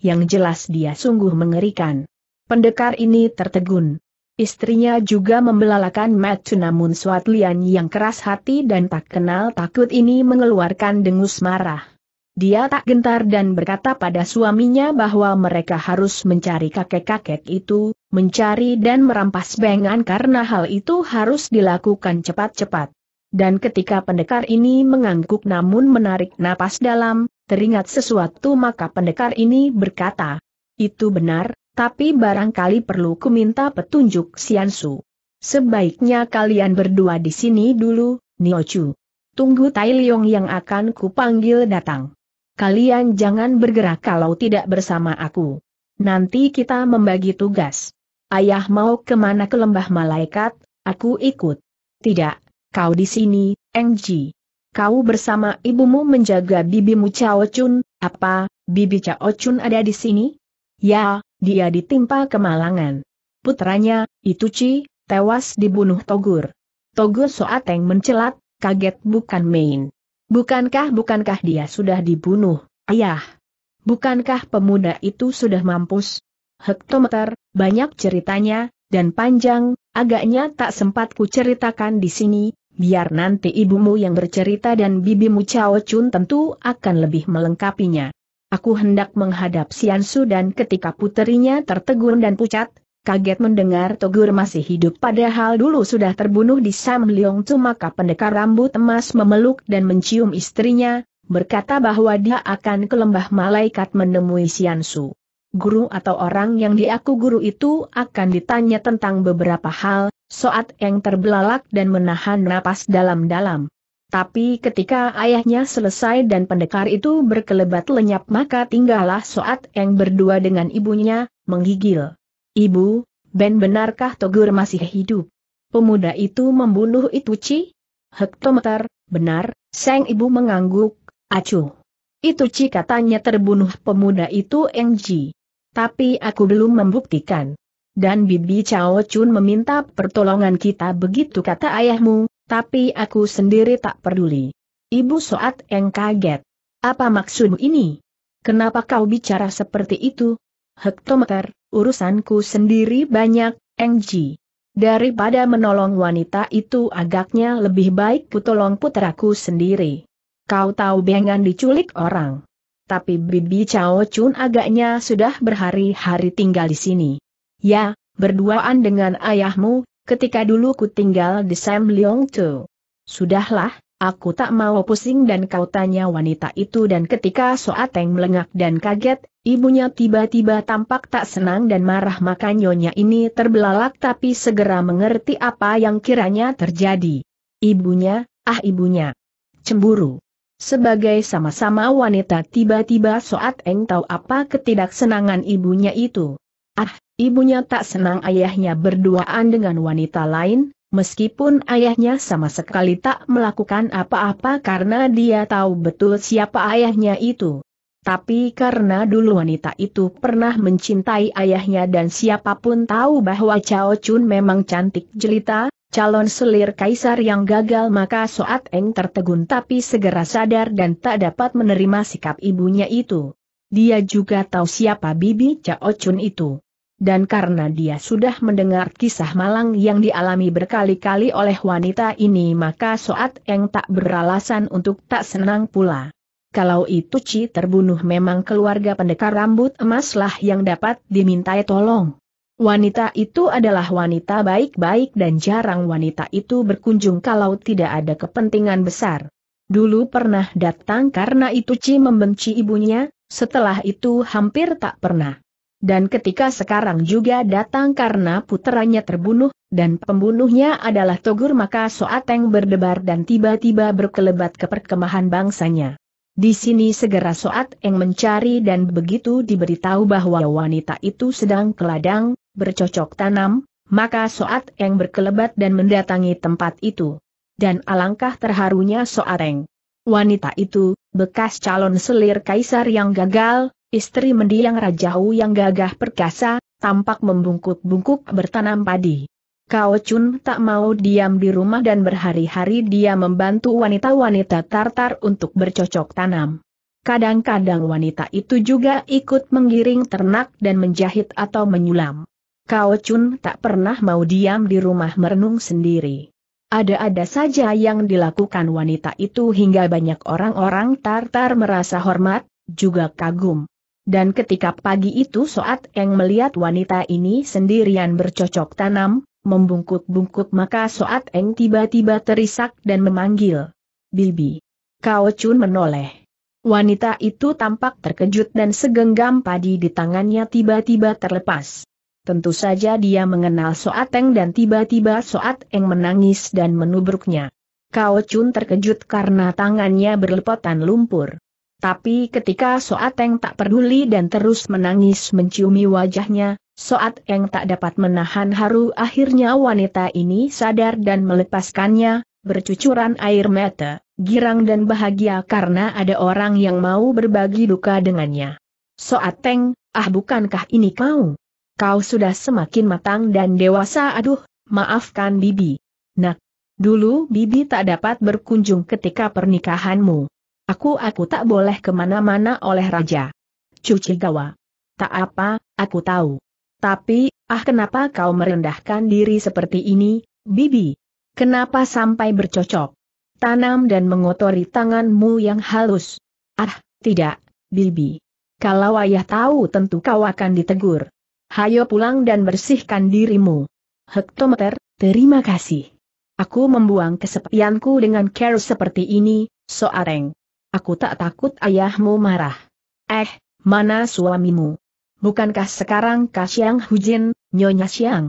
Yang jelas dia sungguh mengerikan. Pendekar ini tertegun. Istrinya juga membelalakan Matthew namun Suat Lian yang keras hati dan tak kenal takut ini mengeluarkan dengus marah. Dia tak gentar dan berkata pada suaminya bahwa mereka harus mencari kakek-kakek itu, mencari dan merampas bengan karena hal itu harus dilakukan cepat-cepat. Dan ketika pendekar ini mengangguk namun menarik napas dalam, teringat sesuatu maka pendekar ini berkata, itu benar, tapi barangkali perlu ku minta petunjuk Siansu. Sebaiknya kalian berdua di sini dulu, Niochu. Tunggu Tai Leong yang akan kupanggil datang. Kalian jangan bergerak kalau tidak bersama aku. Nanti kita membagi tugas. Ayah mau kemana ke lembah malaikat, aku ikut. Tidak, kau di sini, Engji kau bersama ibumu menjaga bibimu Chao Chun, apa, bibi Chao Chun ada di sini? Ya, dia ditimpa kemalangan. Putranya, itu Ci, tewas dibunuh Togur. Togur Soateng mencelat, kaget bukan main. Bukankah bukankah dia sudah dibunuh, ayah? Bukankah pemuda itu sudah mampus? Hektometer, banyak ceritanya, dan panjang, agaknya tak sempat ku ceritakan di sini, biar nanti ibumu yang bercerita dan bibimu Chao Chun tentu akan lebih melengkapinya. Aku hendak menghadap Siansu dan ketika puterinya tertegun dan pucat, kaget mendengar Togur masih hidup padahal dulu sudah terbunuh di Sam Leong Tu maka pendekar rambut emas memeluk dan mencium istrinya, berkata bahwa dia akan ke lembah malaikat menemui Siansu guru atau orang yang diaku guru itu akan ditanya tentang beberapa hal, Soat yang terbelalak dan menahan napas dalam-dalam. Tapi ketika ayahnya selesai dan pendekar itu berkelebat lenyap maka tinggallah Soat yang berdua dengan ibunya, menggigil. Ibu, Ben benarkah Togur masih hidup? Pemuda itu membunuh Ci? Hektometer, benar, seng ibu mengangguk, acuh. Ci katanya terbunuh pemuda itu Engji. Tapi aku belum membuktikan. Dan Bibi Cao Chun meminta pertolongan kita begitu kata ayahmu, tapi aku sendiri tak peduli. Ibu Soat Eng kaget. Apa maksudmu ini? Kenapa kau bicara seperti itu? Hektometer, urusanku sendiri banyak, Eng Ji. Daripada menolong wanita itu agaknya lebih baik kutolong putraku sendiri. Kau tahu Bengan diculik orang tapi Bibi Cao Chun agaknya sudah berhari-hari tinggal di sini. Ya, berduaan dengan ayahmu, ketika dulu ku tinggal di Sam Leong Tu. Sudahlah, aku tak mau pusing dan kau tanya wanita itu dan ketika Soateng melengak dan kaget, ibunya tiba-tiba tampak tak senang dan marah maka nyonya ini terbelalak tapi segera mengerti apa yang kiranya terjadi. Ibunya, ah ibunya. Cemburu. Sebagai sama-sama wanita tiba-tiba Soat Eng tahu apa ketidaksenangan ibunya itu. Ah, ibunya tak senang ayahnya berduaan dengan wanita lain, meskipun ayahnya sama sekali tak melakukan apa-apa karena dia tahu betul siapa ayahnya itu. Tapi karena dulu wanita itu pernah mencintai ayahnya dan siapapun tahu bahwa Cao Chun memang cantik jelita, calon selir kaisar yang gagal maka Soat Eng tertegun tapi segera sadar dan tak dapat menerima sikap ibunya itu. Dia juga tahu siapa bibi Cao Chun itu. Dan karena dia sudah mendengar kisah malang yang dialami berkali-kali oleh wanita ini maka Soat Eng tak beralasan untuk tak senang pula. Kalau itu Ci terbunuh memang keluarga pendekar rambut emaslah yang dapat dimintai tolong. Wanita itu adalah wanita baik-baik dan jarang wanita itu berkunjung kalau tidak ada kepentingan besar. Dulu pernah datang karena itu Ci membenci ibunya, setelah itu hampir tak pernah. Dan ketika sekarang juga datang karena puteranya terbunuh, dan pembunuhnya adalah Togur maka Soateng berdebar dan tiba-tiba berkelebat ke perkemahan bangsanya. Di sini segera Soat Eng mencari dan begitu diberitahu bahwa wanita itu sedang ke ladang, bercocok tanam, maka Soat Eng berkelebat dan mendatangi tempat itu. Dan alangkah terharunya Soat Eng. Wanita itu, bekas calon selir kaisar yang gagal, istri mendiang Raja Hu yang gagah perkasa, tampak membungkuk-bungkuk bertanam padi. Kao Chun tak mau diam di rumah dan berhari-hari dia membantu wanita-wanita Tartar untuk bercocok tanam. Kadang-kadang wanita itu juga ikut menggiring ternak dan menjahit atau menyulam. Kao Chun tak pernah mau diam di rumah merenung sendiri. Ada-ada saja yang dilakukan wanita itu hingga banyak orang-orang Tartar merasa hormat, juga kagum. Dan ketika pagi itu Soat Eng melihat wanita ini sendirian bercocok tanam, Membungkuk-bungkuk maka Soat Eng tiba-tiba terisak dan memanggil. Bibi. Kau Chun menoleh. Wanita itu tampak terkejut dan segenggam padi di tangannya tiba-tiba terlepas. Tentu saja dia mengenal Soat Eng dan tiba-tiba Soat Eng menangis dan menubruknya. Kao Chun terkejut karena tangannya berlepotan lumpur. Tapi ketika Soateng tak peduli dan terus menangis menciumi wajahnya, Soat Eng tak dapat menahan haru akhirnya wanita ini sadar dan melepaskannya, bercucuran air mata, girang dan bahagia karena ada orang yang mau berbagi duka dengannya. Soat Eng, ah bukankah ini kau? Kau sudah semakin matang dan dewasa aduh, maafkan Bibi. Nak, dulu Bibi tak dapat berkunjung ketika pernikahanmu. Aku aku tak boleh kemana-mana oleh raja. Cuci gawa. Tak apa, aku tahu. Tapi, ah kenapa kau merendahkan diri seperti ini, Bibi? Kenapa sampai bercocok? Tanam dan mengotori tanganmu yang halus. Ah, tidak, Bibi. Kalau ayah tahu tentu kau akan ditegur. Hayo pulang dan bersihkan dirimu. Hektometer, terima kasih. Aku membuang kesepianku dengan care seperti ini, Soareng. Aku tak takut ayahmu marah. Eh, mana suamimu? Bukankah sekarang Kak Siang Hujin, Nyonya Siang?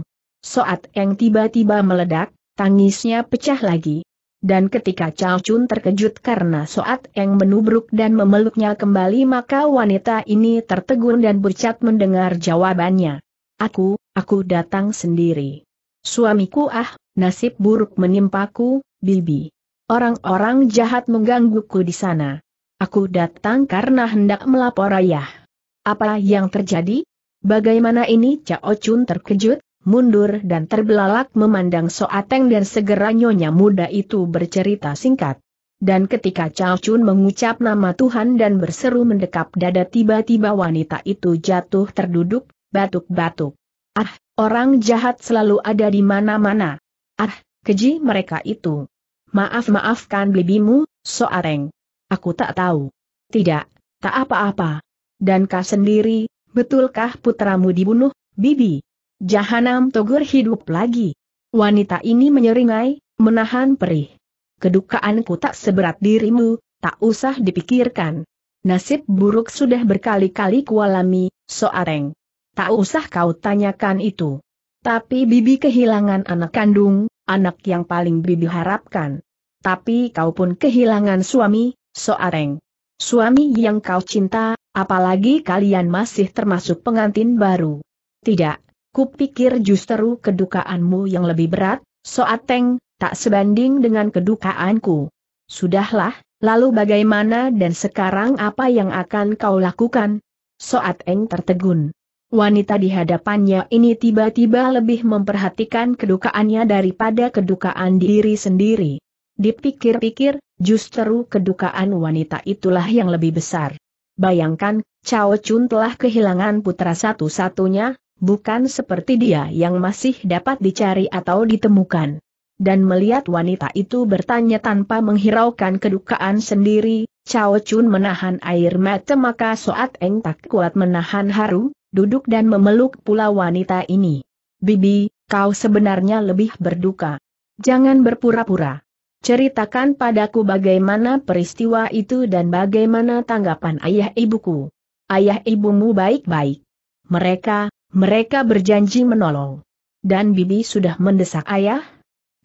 Soat yang tiba-tiba meledak, tangisnya pecah lagi. Dan ketika Chao Chun terkejut karena Soat yang menubruk dan memeluknya kembali maka wanita ini tertegun dan bercat mendengar jawabannya. Aku, aku datang sendiri. Suamiku ah, nasib buruk menimpaku, Bibi. Orang-orang jahat menggangguku di sana. Aku datang karena hendak melapor ayah. Apa yang terjadi? Bagaimana ini Cao Chun terkejut, mundur dan terbelalak memandang Soateng dan segera nyonya muda itu bercerita singkat. Dan ketika Cao Chun mengucap nama Tuhan dan berseru mendekap dada tiba-tiba wanita itu jatuh terduduk, batuk-batuk. Ah, orang jahat selalu ada di mana-mana. Ah, keji mereka itu. Maaf-maafkan bibimu, Soareng. Aku tak tahu. Tidak, tak apa-apa. Dan kah sendiri, betulkah putramu dibunuh, Bibi? Jahanam Togur hidup lagi. Wanita ini menyeringai, menahan perih. Kedukaanku tak seberat dirimu, tak usah dipikirkan. Nasib buruk sudah berkali-kali kualami, soareng. Tak usah kau tanyakan itu. Tapi Bibi kehilangan anak kandung, anak yang paling Bibi harapkan. Tapi kau pun kehilangan suami, soareng. Suami yang kau cinta, Apalagi kalian masih termasuk pengantin baru. Tidak, kupikir justru kedukaanmu yang lebih berat, Soateng, tak sebanding dengan kedukaanku. Sudahlah, lalu bagaimana dan sekarang apa yang akan kau lakukan? Soateng tertegun. Wanita di hadapannya ini tiba-tiba lebih memperhatikan kedukaannya daripada kedukaan diri sendiri. Dipikir-pikir, justru kedukaan wanita itulah yang lebih besar. Bayangkan, Chao Chun telah kehilangan putra satu-satunya, bukan seperti dia yang masih dapat dicari atau ditemukan. Dan melihat wanita itu bertanya tanpa menghiraukan kedukaan sendiri, Chao Chun menahan air mata maka Soat Eng tak kuat menahan haru, duduk dan memeluk pula wanita ini. Bibi, kau sebenarnya lebih berduka. Jangan berpura-pura. Ceritakan padaku bagaimana peristiwa itu dan bagaimana tanggapan ayah ibuku. Ayah ibumu baik-baik. Mereka, mereka berjanji menolong. Dan Bibi sudah mendesak ayah?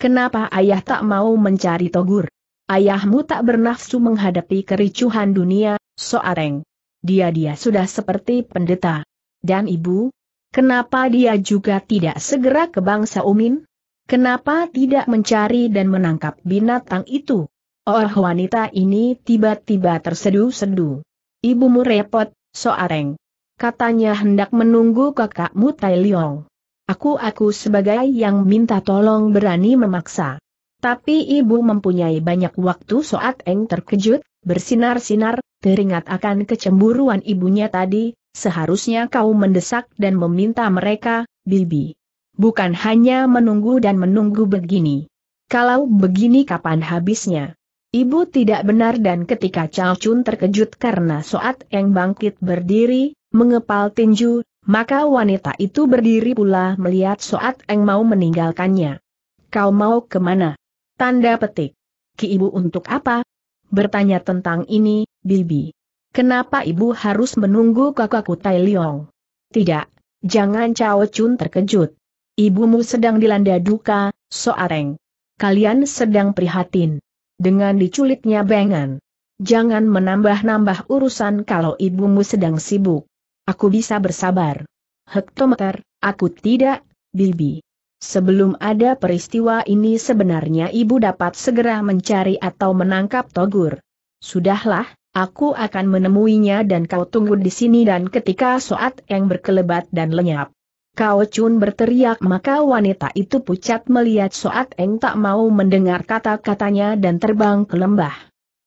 Kenapa ayah tak mau mencari Togur? Ayahmu tak bernafsu menghadapi kericuhan dunia, soareng. Dia-dia sudah seperti pendeta. Dan ibu? Kenapa dia juga tidak segera ke bangsa Umin? Kenapa tidak mencari dan menangkap binatang itu? Oh wanita ini tiba-tiba terseduh sedu Ibumu repot, Soareng. Katanya hendak menunggu kakakmu Tai Leong. Aku-aku sebagai yang minta tolong berani memaksa. Tapi ibu mempunyai banyak waktu Soat Eng terkejut, bersinar-sinar, teringat akan kecemburuan ibunya tadi, seharusnya kau mendesak dan meminta mereka, Bibi bukan hanya menunggu dan menunggu begini. Kalau begini kapan habisnya? Ibu tidak benar dan ketika Chao Chun terkejut karena Soat Eng bangkit berdiri, mengepal tinju, maka wanita itu berdiri pula melihat Soat Eng mau meninggalkannya. Kau mau kemana? Tanda petik. Ki ibu untuk apa? Bertanya tentang ini, Bibi. Kenapa ibu harus menunggu kakakku Tai Leong? Tidak, jangan Chao Chun terkejut. Ibumu sedang dilanda duka, Soareng. Kalian sedang prihatin. Dengan diculiknya Bengan. Jangan menambah-nambah urusan kalau ibumu sedang sibuk. Aku bisa bersabar. Hektometer, aku tidak, Bibi. Sebelum ada peristiwa ini sebenarnya ibu dapat segera mencari atau menangkap Togur. Sudahlah, Aku akan menemuinya dan kau tunggu di sini dan ketika Soat yang berkelebat dan lenyap. Kau Chun berteriak maka wanita itu pucat melihat Soat Eng tak mau mendengar kata-katanya dan terbang ke lembah.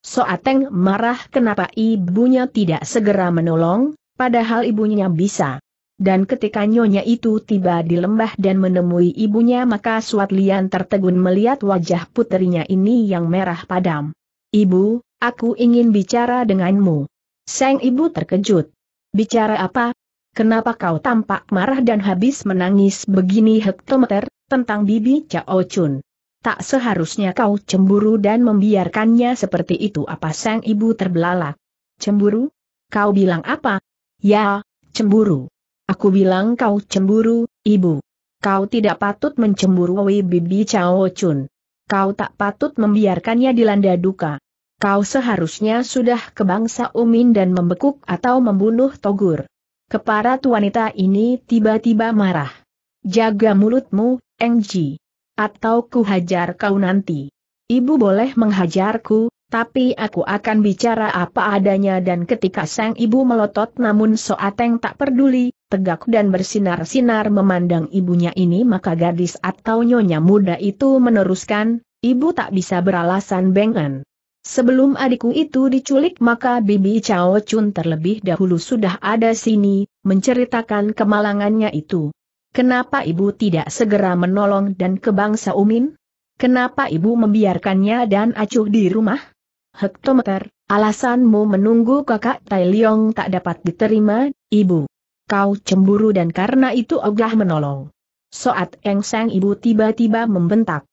Soat Eng marah kenapa ibunya tidak segera menolong, padahal ibunya bisa. Dan ketika nyonya itu tiba di lembah dan menemui ibunya maka Suat Lian tertegun melihat wajah putrinya ini yang merah padam. Ibu, aku ingin bicara denganmu. Sang ibu terkejut. Bicara apa, kenapa kau tampak marah dan habis menangis begini hektometer, tentang bibi Cao Chun? Tak seharusnya kau cemburu dan membiarkannya seperti itu apa sang ibu terbelalak. Cemburu? Kau bilang apa? Ya, cemburu. Aku bilang kau cemburu, ibu. Kau tidak patut mencemburui bibi Cao Chun. Kau tak patut membiarkannya dilanda duka. Kau seharusnya sudah ke bangsa Umin dan membekuk atau membunuh Togur. Keparat wanita ini tiba-tiba marah. Jaga mulutmu, Engji. Atau ku hajar kau nanti. Ibu boleh menghajarku, tapi aku akan bicara apa adanya dan ketika sang ibu melotot namun Soateng tak peduli, tegak dan bersinar-sinar memandang ibunya ini maka gadis atau nyonya muda itu meneruskan, ibu tak bisa beralasan bengan. Sebelum adikku itu diculik maka Bibi Cao Chun terlebih dahulu sudah ada sini, menceritakan kemalangannya itu. Kenapa ibu tidak segera menolong dan ke bangsa Umin? Kenapa ibu membiarkannya dan acuh di rumah? Hektometer, alasanmu menunggu kakak Tai Leong tak dapat diterima, ibu. Kau cemburu dan karena itu ogah menolong. Soat Eng Seng ibu tiba-tiba membentak.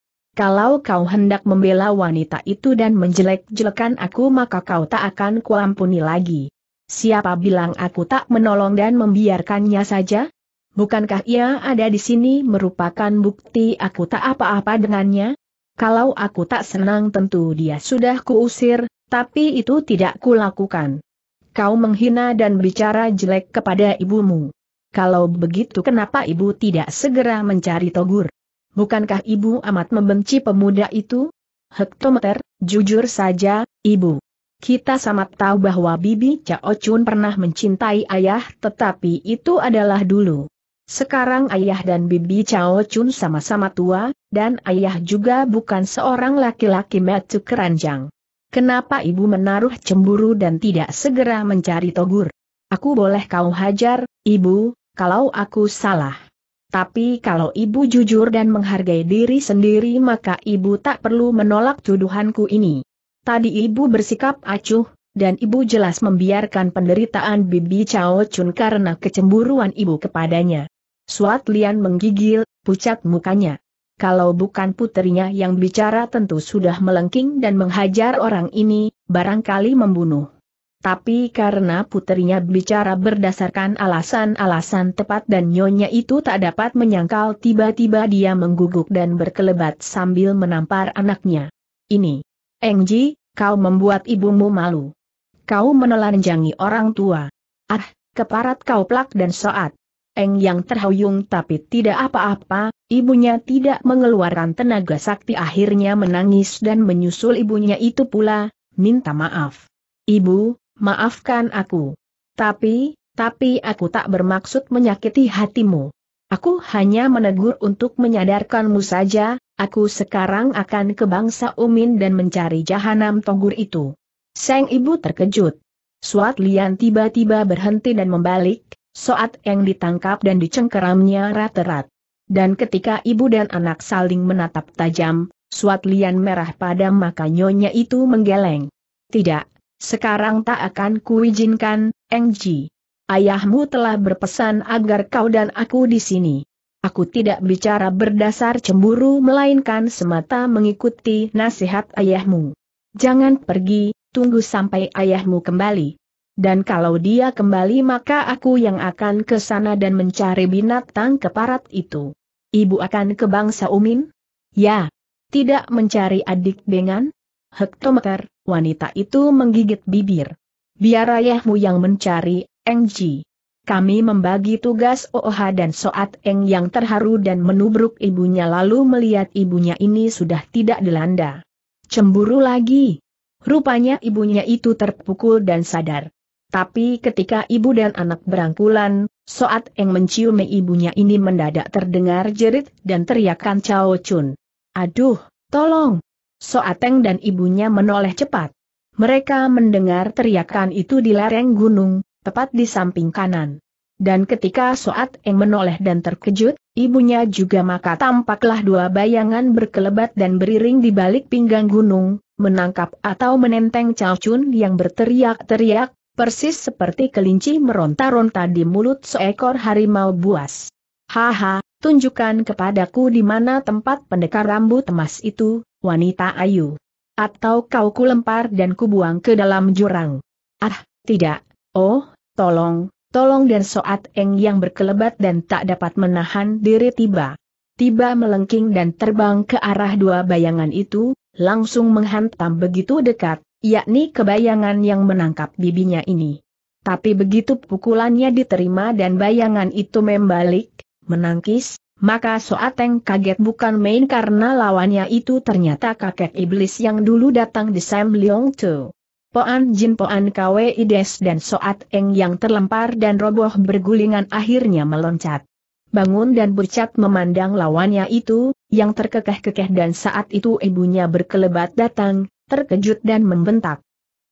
Kalau kau hendak membela wanita itu dan menjelek-jelekan aku maka kau tak akan kuampuni lagi. Siapa bilang aku tak menolong dan membiarkannya saja? Bukankah ia ada di sini merupakan bukti aku tak apa-apa dengannya? Kalau aku tak senang tentu dia sudah kuusir, tapi itu tidak kulakukan. Kau menghina dan bicara jelek kepada ibumu. Kalau begitu kenapa ibu tidak segera mencari Togur? bukankah ibu amat membenci pemuda itu? Hektometer, jujur saja, ibu. Kita sama tahu bahwa Bibi Cao Chun pernah mencintai ayah tetapi itu adalah dulu. Sekarang ayah dan Bibi Cao Chun sama-sama tua, dan ayah juga bukan seorang laki-laki metu keranjang. Kenapa ibu menaruh cemburu dan tidak segera mencari Togur? Aku boleh kau hajar, ibu, kalau aku salah tapi kalau ibu jujur dan menghargai diri sendiri maka ibu tak perlu menolak tuduhanku ini. Tadi ibu bersikap acuh, dan ibu jelas membiarkan penderitaan Bibi Chao Chun karena kecemburuan ibu kepadanya. Suat Lian menggigil, pucat mukanya. Kalau bukan putrinya yang bicara tentu sudah melengking dan menghajar orang ini, barangkali membunuh. Tapi karena putrinya bicara berdasarkan alasan-alasan tepat dan nyonya itu tak dapat menyangkal tiba-tiba dia mengguguk dan berkelebat sambil menampar anaknya. Ini. Engji, kau membuat ibumu malu. Kau menelanjangi orang tua. Ah, keparat kau plak dan soat. Eng yang terhuyung tapi tidak apa-apa, ibunya tidak mengeluarkan tenaga sakti akhirnya menangis dan menyusul ibunya itu pula, minta maaf. Ibu, maafkan aku. Tapi, tapi aku tak bermaksud menyakiti hatimu. Aku hanya menegur untuk menyadarkanmu saja, aku sekarang akan ke bangsa Umin dan mencari jahanam tonggur itu. Sang ibu terkejut. Suat Lian tiba-tiba berhenti dan membalik, Soat yang ditangkap dan dicengkeramnya rat-rat. Dan ketika ibu dan anak saling menatap tajam, Suat Lian merah pada maka nyonya itu menggeleng. Tidak, sekarang tak akan kuizinkan, Engji. Ayahmu telah berpesan agar kau dan aku di sini. Aku tidak bicara berdasar cemburu melainkan semata mengikuti nasihat ayahmu. Jangan pergi, tunggu sampai ayahmu kembali. Dan kalau dia kembali maka aku yang akan ke sana dan mencari binatang keparat itu. Ibu akan ke bangsa Umin? Ya. Tidak mencari adik dengan? hektometer, wanita itu menggigit bibir. Biar ayahmu yang mencari, Engji. Kami membagi tugas Ooha dan Soat Eng yang terharu dan menubruk ibunya lalu melihat ibunya ini sudah tidak dilanda. Cemburu lagi. Rupanya ibunya itu terpukul dan sadar. Tapi ketika ibu dan anak berangkulan, Soat Eng menciumi ibunya ini mendadak terdengar jerit dan teriakan Cao Chun. Aduh, tolong, Soateng dan ibunya menoleh cepat. Mereka mendengar teriakan itu di lereng gunung, tepat di samping kanan. Dan ketika Soateng menoleh dan terkejut, ibunya juga maka tampaklah dua bayangan berkelebat dan beriring di balik pinggang gunung, menangkap atau menenteng Chao Chun yang berteriak-teriak, persis seperti kelinci meronta-ronta di mulut seekor harimau buas. Haha, tunjukkan kepadaku di mana tempat pendekar rambut emas itu, wanita ayu. Atau kau kulempar dan kubuang ke dalam jurang. Ah, tidak. Oh, tolong, tolong dan soat eng yang berkelebat dan tak dapat menahan diri tiba. Tiba melengking dan terbang ke arah dua bayangan itu, langsung menghantam begitu dekat, yakni kebayangan yang menangkap bibinya ini. Tapi begitu pukulannya diterima dan bayangan itu membalik, menangkis, maka Soateng kaget bukan main karena lawannya itu ternyata kakek iblis yang dulu datang di Sam Leong Tu. Poan Jin Poan Kwe Ides dan Soateng yang terlempar dan roboh bergulingan akhirnya meloncat. Bangun dan bercat memandang lawannya itu, yang terkekeh-kekeh dan saat itu ibunya berkelebat datang, terkejut dan membentak.